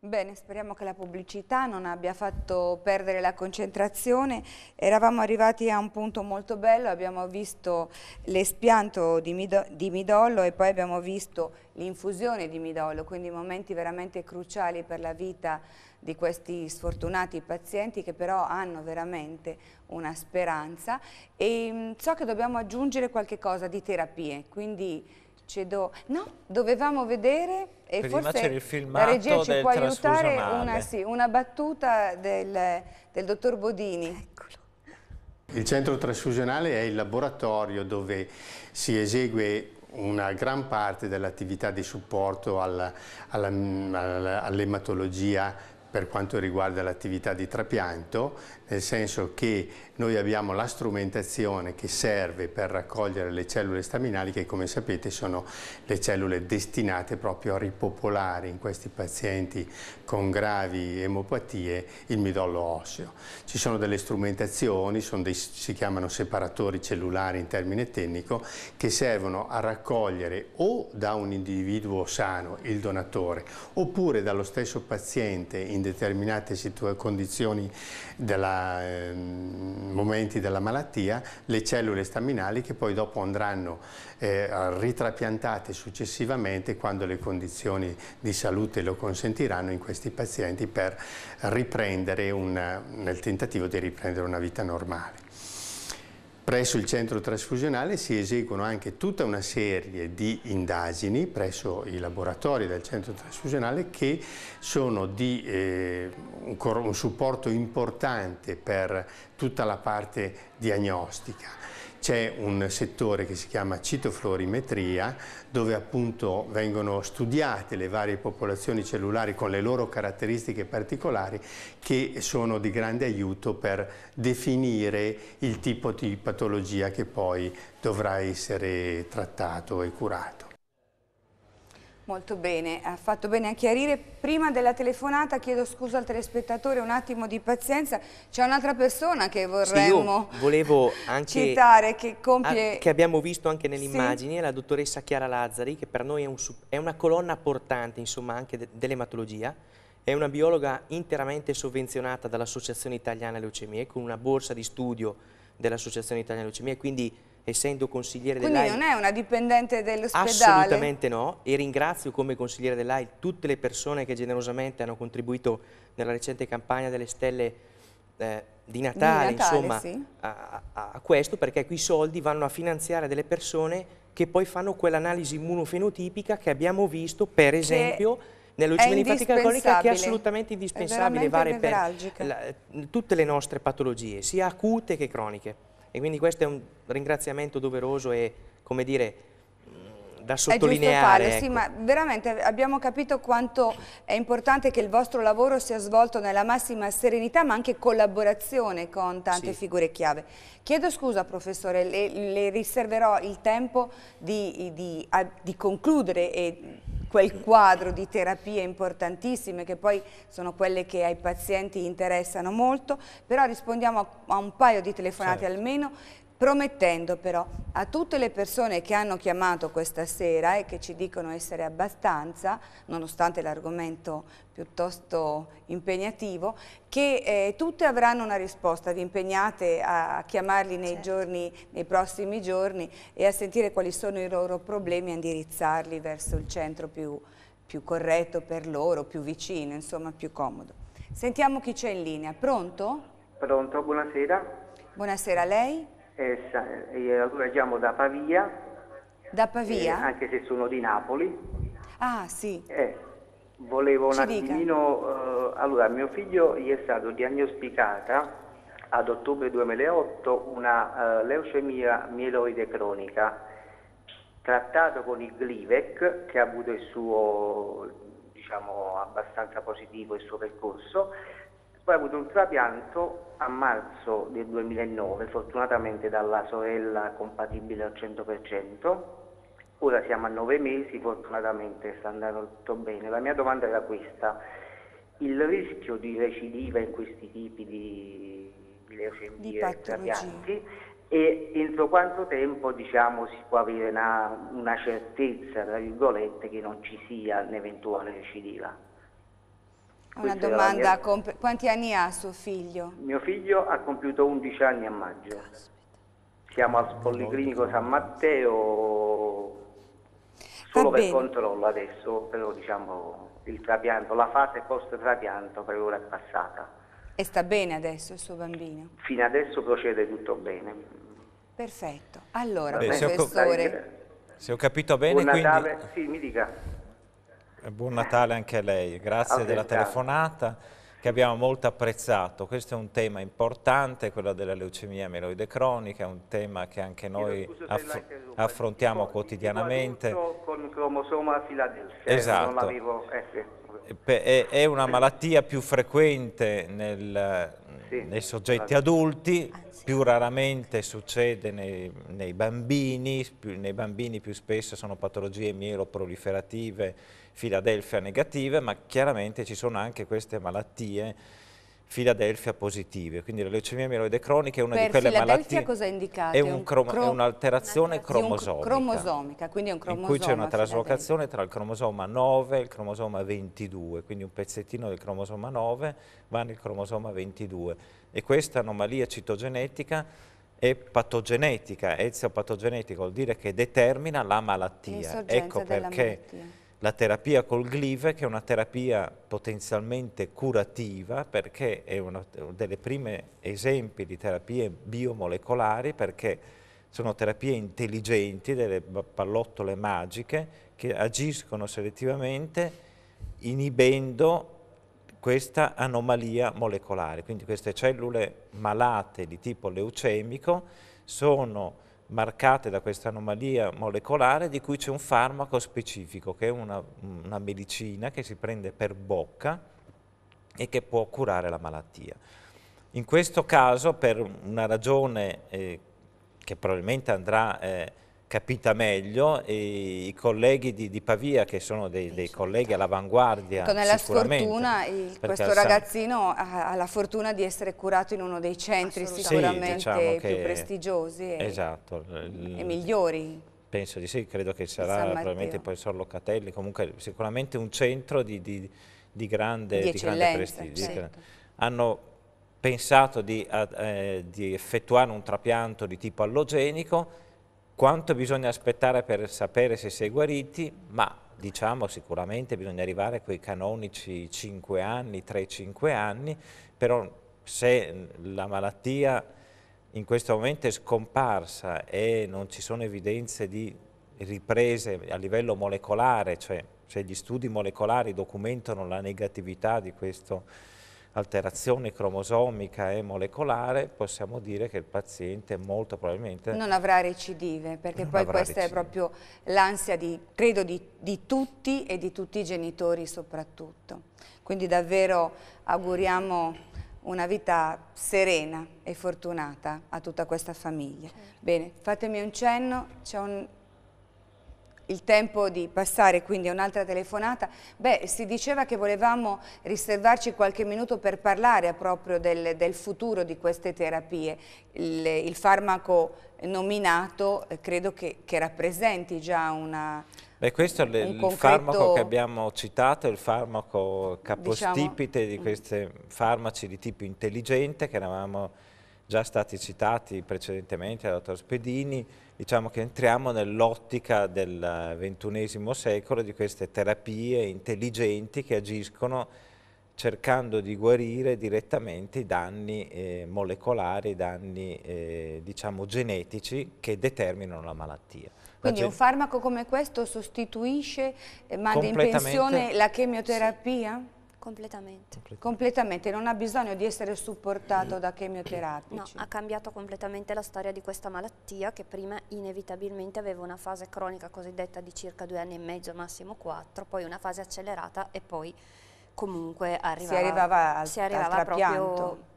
Bene, speriamo che la pubblicità non abbia fatto perdere la concentrazione. Eravamo arrivati a un punto molto bello, abbiamo visto l'espianto di, Mido di, midollo e poi abbiamo visto l'infusione di midollo, quindi momenti veramente cruciali per la vita di questi sfortunati pazienti che però hanno veramente una speranza. E so che dobbiamo aggiungere qualche cosa di terapie, quindi cedo... No, dovevamo vedere e Prima forse la regia ci può aiutare una, sì, una, battuta del, del dottor Bodini. Eccolo. Il centro trasfusionale è il laboratorio dove si esegue una gran parte dell'attività di supporto all'ematologia all per quanto riguarda l'attività di trapianto nel senso che noi abbiamo la strumentazione che serve per raccogliere le cellule staminali che come sapete sono le cellule destinate proprio a ripopolare in questi pazienti con gravi emopatie il midollo osseo. Ci sono delle strumentazioni, sono dei, si chiamano separatori cellulari in termine tecnico, che servono a raccogliere o da un individuo sano, il donatore, oppure dallo stesso paziente in determinate condizioni della eh, momenti della malattia le cellule staminali che poi dopo andranno eh, ritrapiantate successivamente quando le condizioni di salute lo consentiranno in questi pazienti per riprendere una, nel tentativo di riprendere una vita normale. Presso il centro trasfusionale si eseguono anche tutta una serie di indagini presso i laboratori del centro trasfusionale che sono di eh, un, un supporto importante per tutta la parte diagnostica c'è un settore che si chiama citoflorimetria dove appunto vengono studiate le varie popolazioni cellulari con le loro caratteristiche particolari che sono di grande aiuto per definire il tipo di patologia che poi dovrà essere trattato e curato. Molto bene, ha fatto bene a chiarire. Prima della telefonata chiedo scusa al telespettatore, un attimo di pazienza. C'è un'altra persona che vorremmo sì, citare, che compie... A, che abbiamo visto anche nelle sì. immagini, è la dottoressa Chiara Lazzari, che per noi è, un, è una colonna portante insomma, anche de, dell'ematologia. È una biologa interamente sovvenzionata dall'Associazione Italiana Leucemie, con una borsa di studio dell'Associazione Italiana Leucemie, quindi essendo consigliere dell'AI... Quindi non è una dipendente dell'ospedale? Assolutamente no e ringrazio come consigliere dell'AI tutte le persone che generosamente hanno contribuito nella recente campagna delle stelle eh, di, Natale, di Natale, insomma, sì. a, a questo perché quei soldi vanno a finanziare delle persone che poi fanno quell'analisi immunofenotipica che abbiamo visto per esempio... Che nell'ulcima linfatica cronica che è assolutamente indispensabile, vale per la, tutte le nostre patologie, sia acute che croniche. E quindi questo è un ringraziamento doveroso e, come dire, mm, da sottolineare. È fare, ecco. sì, ma veramente abbiamo capito quanto è importante che il vostro lavoro sia svolto nella massima serenità, ma anche collaborazione con tante sì. figure chiave. Chiedo scusa, professore, le, le riserverò il tempo di, di, di concludere e quel quadro di terapie importantissime che poi sono quelle che ai pazienti interessano molto, però rispondiamo a, a un paio di telefonate certo. almeno promettendo però a tutte le persone che hanno chiamato questa sera e che ci dicono essere abbastanza, nonostante l'argomento piuttosto impegnativo, che eh, tutte avranno una risposta. Vi impegnate a chiamarli nei, certo. giorni, nei prossimi giorni e a sentire quali sono i loro problemi e indirizzarli verso il centro più, più corretto per loro, più vicino, insomma più comodo. Sentiamo chi c'è in linea. Pronto? Pronto, buonasera. Buonasera a lei eh, allora siamo da Pavia. Da Pavia? Eh, anche se sono di Napoli. Ah, sì. Eh, volevo Ci un attimino... Eh, allora, mio figlio gli è stato diagnosticata ad ottobre 2008 una eh, leucemia mieloide cronica trattato con il Glivec che ha avuto il suo diciamo abbastanza positivo il suo percorso poi ha avuto un trapianto a marzo del 2009, fortunatamente dalla sorella compatibile al 100%, ora siamo a nove mesi, fortunatamente sta andando tutto bene. La mia domanda era questa, il rischio di recidiva in questi tipi di, leucemie e trapianti e entro quanto tempo diciamo, si può avere una, una certezza, tra virgolette, che non ci sia un'eventuale recidiva? Una Questa domanda, mia... quanti anni ha suo figlio? Mio figlio ha compiuto 11 anni a maggio. Siamo al Policlinico San Matteo solo per controllo adesso, però diciamo il trapianto, la fase post trapianto per ora è passata. E sta bene adesso il suo bambino? Fino adesso procede tutto bene. Perfetto. Allora, Beh, professore... Se ho, capito bene, Buon Natale, quindi... sì, mi dica. Eh, buon Natale anche a lei, grazie della telefonata che abbiamo molto apprezzato. Questo è un tema importante, quello della leucemia meloide cronica, è un tema che anche noi aff affrontiamo quotidianamente. Con cromosoma Filadelfia, eh, esatto. Eh, è una malattia più frequente nel, sì. nei soggetti adulti, ah, più raramente succede nei, nei bambini, nei bambini più spesso sono patologie mieloproliferative Filadelfia negative, ma chiaramente ci sono anche queste malattie Filadelfia positive, quindi la leucemia mieloide cronica è una per di quelle malattie Filadelfia cosa è, indicato? è, un crom crom è un'alterazione un cromosomica, cromosomica quindi è un cromosoma in cui c'è una traslocazione tra il cromosoma 9 e il cromosoma 22, quindi un pezzettino del cromosoma 9 va nel cromosoma 22 e questa anomalia citogenetica è patogenetica, eziopatogenetica vuol dire che determina la malattia, ecco perché malattia la terapia col glive che è una terapia potenzialmente curativa perché è uno dei primi esempi di terapie biomolecolari perché sono terapie intelligenti, delle pallottole magiche che agiscono selettivamente inibendo questa anomalia molecolare. Quindi queste cellule malate di tipo leucemico sono marcate da questa anomalia molecolare di cui c'è un farmaco specifico, che è una, una medicina che si prende per bocca e che può curare la malattia. In questo caso, per una ragione eh, che probabilmente andrà eh, capita meglio e i colleghi di, di, Pavia che sono dei, dei colleghi all'avanguardia ecco, nella sfortuna il, questo ragazzino ha, ha, la fortuna di essere curato in uno dei centri sicuramente sì, diciamo più che, prestigiosi e, esatto, e migliori penso di sì, credo che sarà probabilmente il professor Locatelli comunque sicuramente un centro di, di, di grande, grande, prestigio certo. hanno pensato di, eh, di effettuare un trapianto di tipo allogenico quanto bisogna aspettare per sapere se si è guariti? Ma diciamo sicuramente bisogna arrivare a quei canonici 5 anni, 3-5 anni, però se la malattia in questo momento è scomparsa e non ci sono evidenze di riprese a livello molecolare, cioè se gli studi molecolari documentano la negatività di questo alterazione cromosomica e molecolare, possiamo dire che il paziente molto probabilmente... Non avrà recidive, perché poi questa recidive. è proprio l'ansia, di, credo, di, di tutti e di tutti i genitori soprattutto. Quindi davvero auguriamo una vita serena e fortunata a tutta questa famiglia. Certo. Bene, fatemi un cenno, c'è un il tempo di passare quindi a un'altra telefonata. Beh, si diceva che volevamo riservarci qualche minuto per parlare proprio del, del futuro di queste terapie. Il, il farmaco nominato eh, credo che, che rappresenti già una, Beh, questo è il concreto... farmaco che abbiamo citato, il farmaco diciamo capostipite diciamo... di questi farmaci di tipo intelligente che eravamo già stati citati precedentemente dal dottor Spedini, diciamo che entriamo nell'ottica del ventunesimo secolo di queste terapie intelligenti che agiscono cercando di guarire direttamente i danni eh, molecolari, i danni eh, diciamo genetici che determinano la malattia. Quindi un farmaco come questo sostituisce, eh, manda in pensione la chemioterapia? Sì. Completamente. Completamente, non ha bisogno di essere supportato da chemioterapici. No, ha cambiato completamente la storia di questa malattia che prima inevitabilmente aveva una fase cronica cosiddetta di circa due anni e mezzo, massimo quattro, poi una fase accelerata e poi comunque arrivava, si arrivava, al, si arrivava al trapianto,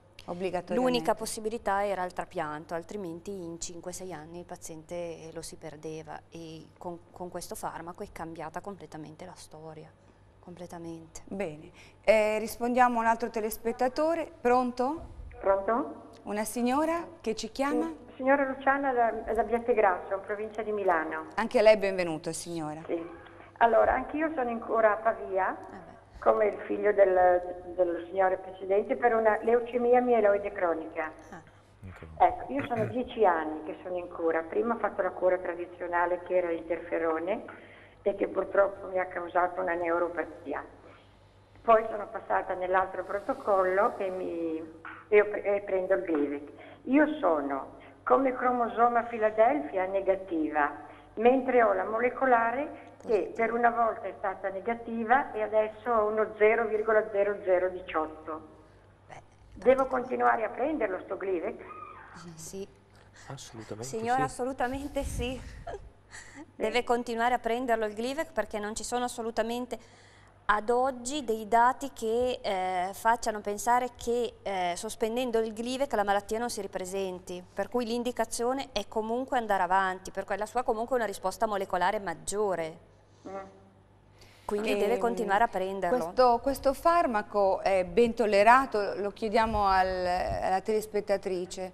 L'unica possibilità era il trapianto, altrimenti in 5-6 anni il paziente lo si perdeva e con, con questo farmaco è cambiata completamente la storia completamente. Bene, eh, rispondiamo a un altro telespettatore, pronto? Pronto? Una signora che ci chiama? Sì. Mm, signora Luciana da, da Biategrasso, provincia di Milano. Anche lei benvenuto signora. Sì. Allora, anch'io sono ancora a Pavia, eh come il figlio del, del signore precedente, per una leucemia mieloide cronica. Ah. Ecco, io sono dieci anni che sono in cura, prima ho fatto la cura tradizionale che era l'interferone e che purtroppo mi ha causato una neuropatia. Poi sono passata nell'altro protocollo e, mi, e, e prendo il Gleevec. Io sono come cromosoma Filadelfia negativa, mentre ho la molecolare che per una volta è stata negativa e adesso ho uno 0,0018. Devo continuare a prenderlo sto Gleevec? Sì. Assolutamente Signora, sì. assolutamente sì deve continuare a prenderlo il Glivec perché non ci sono assolutamente ad oggi dei dati che eh, facciano pensare che eh, sospendendo il Glivec la malattia non si ripresenti, per cui l'indicazione è comunque andare avanti, per cui la sua comunque è una risposta molecolare maggiore. Mm quindi deve ehm, continuare a prenderlo. Questo, questo farmaco è ben tollerato? Lo chiediamo al, alla telespettatrice.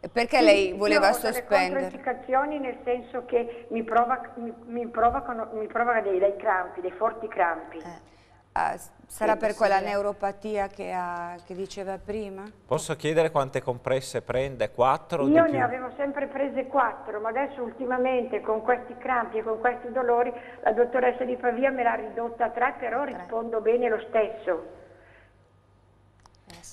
Perché sì, lei voleva sospendere? Io Ho delle controindicazioni nel senso che mi, provoca, mi, mi, provocano, mi provocano dei, dei, crampi, dei forti crampi. Eh. Ah, sarà sì, per quella neuropatia che, ha, che, diceva prima? Posso chiedere quante compresse prende? Quattro? Io ne avevo sempre prese quattro, ma adesso ultimamente con questi crampi e con questi dolori la dottoressa di Pavia me l'ha ridotta a tre, però tre. rispondo bene lo stesso.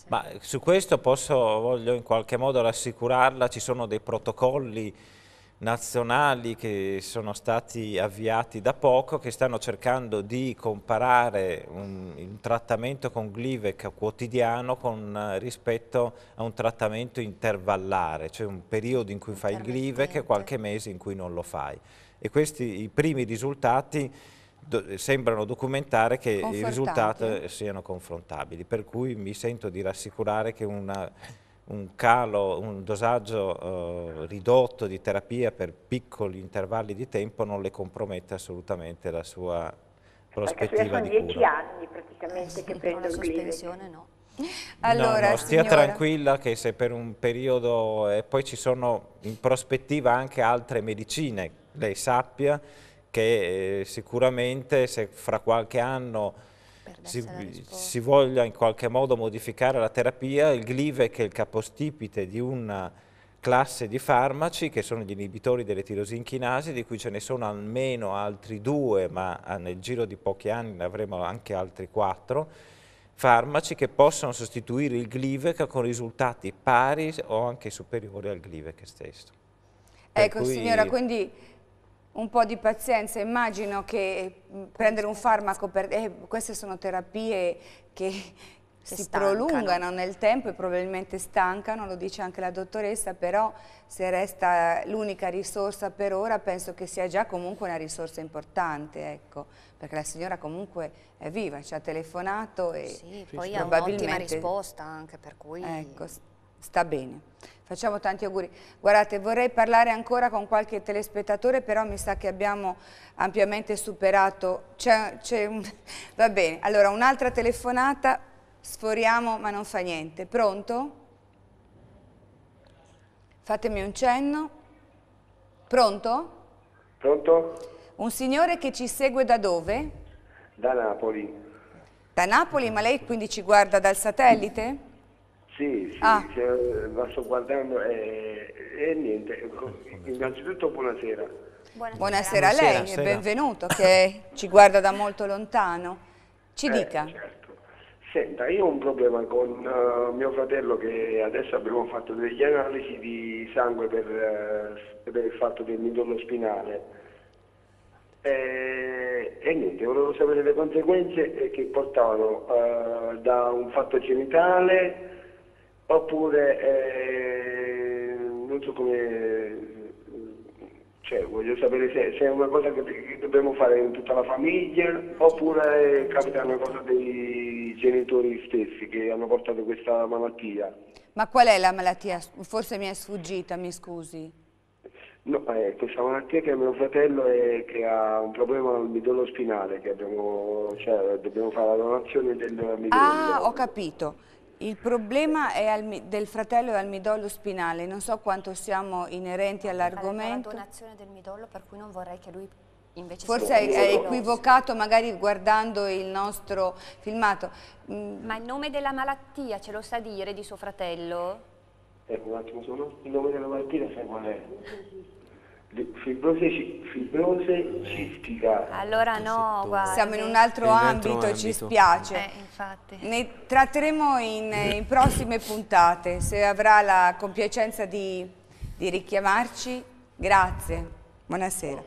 Ma su questo posso, voglio in qualche modo rassicurarla, ci sono dei protocolli nazionali che sono stati avviati da poco che stanno cercando di comparare un, un trattamento con Glivec quotidiano con, eh, rispetto a un trattamento intervallare, cioè un periodo in cui fai il Glivec e qualche mese in cui non lo fai. E questi i primi risultati do, sembrano documentare che i risultati eh, siano confrontabili, per cui mi sento di rassicurare che una, un calo, un dosaggio eh, ridotto di terapia per piccoli intervalli di tempo non le compromette assolutamente la sua prospettiva di cura. Sono dieci anni praticamente eh sì, che prendo il sospensione no. Allora, no, no, stia signora. tranquilla che se per un periodo, e poi ci sono in prospettiva anche altre medicine, lei sappia, che eh, sicuramente se fra qualche anno si, si, voglia in qualche modo modificare la terapia, il Glivec è il capostipite di una classe di farmaci che sono gli inibitori delle tirosinchinasi, di cui ce ne sono almeno altri due, ma ah, nel giro di pochi anni ne avremo anche altri quattro, farmaci che possono sostituire il Glivec con risultati pari o anche superiori al Glivec stesso. Ecco cui... signora, quindi un po' di pazienza, immagino che mm, prendere un farmaco, per, eh, queste sono terapie che, si stancano. prolungano nel tempo e probabilmente stancano, lo dice anche la dottoressa, però se resta l'unica risorsa per ora penso che sia già comunque una risorsa importante, ecco, perché la signora comunque è viva, ci ha telefonato e sì, poi probabilmente... ha un'ottima risposta anche per cui... Ecco, sta bene. Facciamo tanti auguri. Guardate, vorrei parlare ancora con qualche telespettatore, però mi sa che abbiamo ampiamente superato. C è, c è un... Va bene, allora un'altra telefonata, sforiamo ma non fa niente. Pronto? Fatemi un cenno. Pronto? Pronto? Un signore che ci segue da dove? Da Napoli. Da Napoli, ma lei quindi ci guarda dal satellite? Sì, sì, ah. cioè, la sto guardando e, eh, e eh, niente. Innanzitutto buonasera. Buonasera, buonasera a lei buonasera. e benvenuto che ci guarda da molto lontano. Ci eh, dica. Certo. Senta, io ho un problema con uh, mio fratello che adesso abbiamo fatto degli analisi di sangue per, uh, per il fatto del midollo spinale. E, e, niente, volevo sapere le conseguenze che portavano uh, da un fatto genitale oppure eh, non so come cioè, voglio sapere se, se, è una cosa che, che, dobbiamo fare in tutta la famiglia oppure capita una cosa dei genitori stessi che hanno portato questa malattia. Ma qual è la malattia? Forse mi è sfuggita, mi scusi. No, è eh, questa malattia che mio fratello e che ha un problema al midollo spinale, che abbiamo, cioè, dobbiamo fare la donazione del midollo. Ah, ho capito. Il problema del fratello è al midollo spinale, non so quanto siamo inerenti all'argomento. È la donazione del midollo per cui non vorrei che lui Invece Forse è, equivocato magari guardando il nostro filmato. Mm. Ma il nome della malattia ce lo sa dire di suo fratello? Ecco, un attimo, solo il nome della malattia sai qual è? Fibrose, fibrose eh. cistica. Allora no, guarda. Siamo in un altro, in un altro ambito, ambito, ci spiace. Eh, infatti. Ne tratteremo in, eh, in, prossime puntate, se avrà la compiacenza di, di richiamarci. Grazie, buonasera.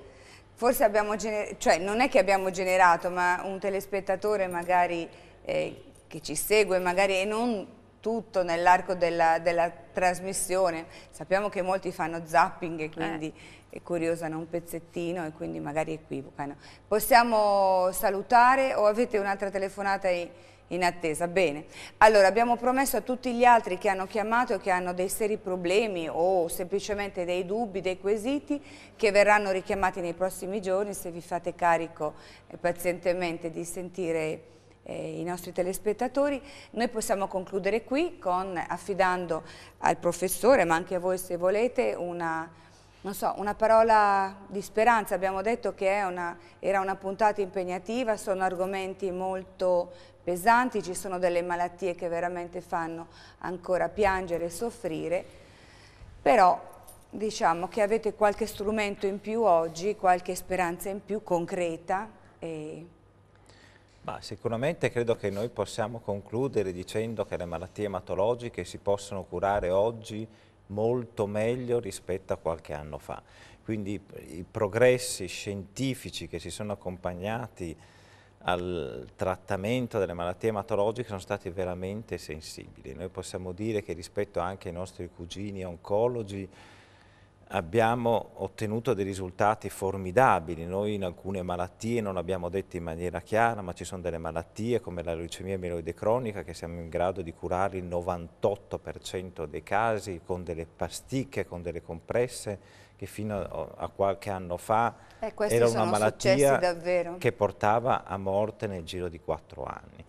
Forse abbiamo generato, cioè non è che abbiamo generato, ma un telespettatore magari eh, che ci segue magari e non tutto nell'arco della, della, trasmissione. Sappiamo che molti fanno zapping e quindi... Eh e curiosano un pezzettino e quindi magari equivocano. Possiamo salutare o avete un'altra telefonata in attesa? Bene, allora abbiamo promesso a tutti gli altri che hanno chiamato e che hanno dei seri problemi o semplicemente dei dubbi, dei quesiti che verranno richiamati nei prossimi giorni se vi fate carico eh, pazientemente di sentire eh, i nostri telespettatori. Noi possiamo concludere qui con, affidando al professore, ma anche a voi se volete, una non so, una parola di speranza, abbiamo detto che una, era una puntata impegnativa, sono argomenti molto pesanti, ci sono delle malattie che veramente fanno ancora piangere e soffrire, però diciamo che avete qualche strumento in più oggi, qualche speranza in più concreta. E... Ma sicuramente credo che noi possiamo concludere dicendo che le malattie ematologiche si possono curare oggi molto meglio rispetto a qualche anno fa. Quindi i progressi scientifici che si sono accompagnati al trattamento delle malattie ematologiche sono stati veramente sensibili. Noi possiamo dire che rispetto anche ai nostri cugini oncologi abbiamo ottenuto dei risultati formidabili. Noi in alcune malattie, non abbiamo detto in maniera chiara, ma ci sono delle malattie come la leucemia mieloide cronica che siamo in grado di curare il 98% dei casi con delle pasticche, con delle compresse che fino a qualche anno fa eh, era una malattia che portava a morte nel giro di 4 anni.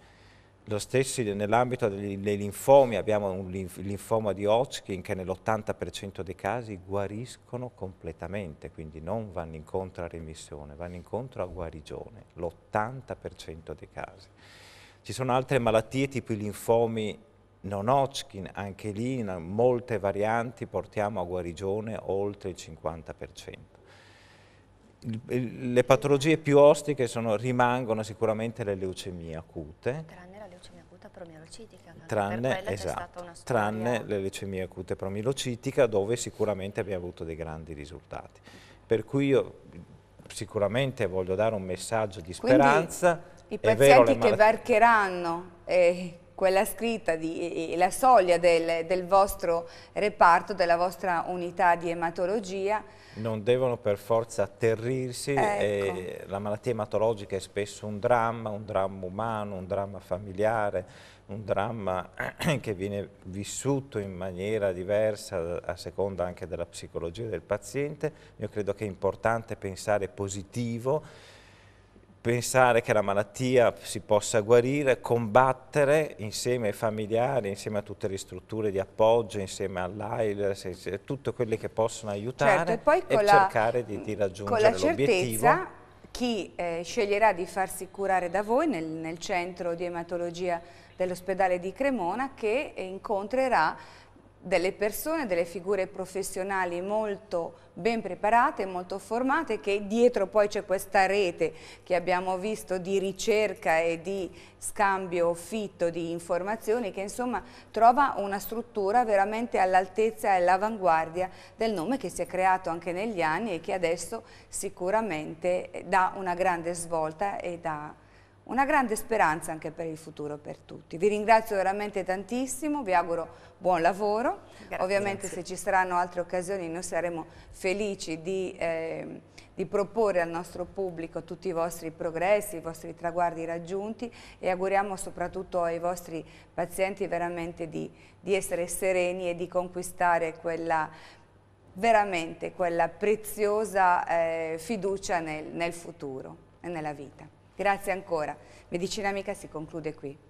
Lo stesso nell'ambito dei linfomi, abbiamo un linfoma di Hodgkin che nell'80% dei casi guariscono completamente, quindi non vanno incontro a remissione, vanno incontro a guarigione, l'80% dei casi. Ci sono altre malattie tipo i linfomi non Hodgkin, anche lì in molte varianti portiamo a guarigione oltre il 50% le patologie più ostiche sono, rimangono sicuramente le leucemie acute, mielocitica. Tranne, esatto, tranne le leucemie acute promilocitica dove sicuramente abbiamo avuto dei grandi risultati. Per cui io sicuramente voglio dare un messaggio di speranza. Quindi, i pazienti vero, che varcheranno... Eh quella scritta di, la soglia del, del, vostro reparto, della vostra unità di ematologia. Non devono per forza atterrirsi, ecco. la malattia ematologica è spesso un dramma, un dramma umano, un dramma familiare, un dramma che viene vissuto in maniera diversa a seconda anche della psicologia del paziente. Io credo che è importante pensare positivo pensare che la malattia si possa guarire, combattere insieme ai familiari, insieme a tutte le strutture di appoggio, insieme all'AIL, tutte quelle che possono aiutare certo, e, e cercare la, di, di, raggiungere l'obiettivo. Con la certezza chi eh, sceglierà di farsi curare da voi nel, nel centro di ematologia dell'ospedale di Cremona che incontrerà delle persone, delle figure professionali molto ben preparate, molto formate, che dietro poi c'è questa rete che abbiamo visto di ricerca e di scambio fitto di informazioni che insomma trova una struttura veramente all'altezza e all'avanguardia del nome che si è creato anche negli anni e che adesso sicuramente dà una grande svolta e dà una grande speranza anche per il futuro per tutti. Vi ringrazio veramente tantissimo, vi auguro buon lavoro, Grazie. ovviamente se ci saranno altre occasioni noi saremo felici di, eh, di, proporre al nostro pubblico tutti i vostri progressi, i vostri traguardi raggiunti e auguriamo soprattutto ai vostri pazienti veramente di, di essere sereni e di conquistare quella veramente quella preziosa eh, fiducia nel, nel futuro e nella vita. Grazie ancora. Medicina Amica si conclude qui.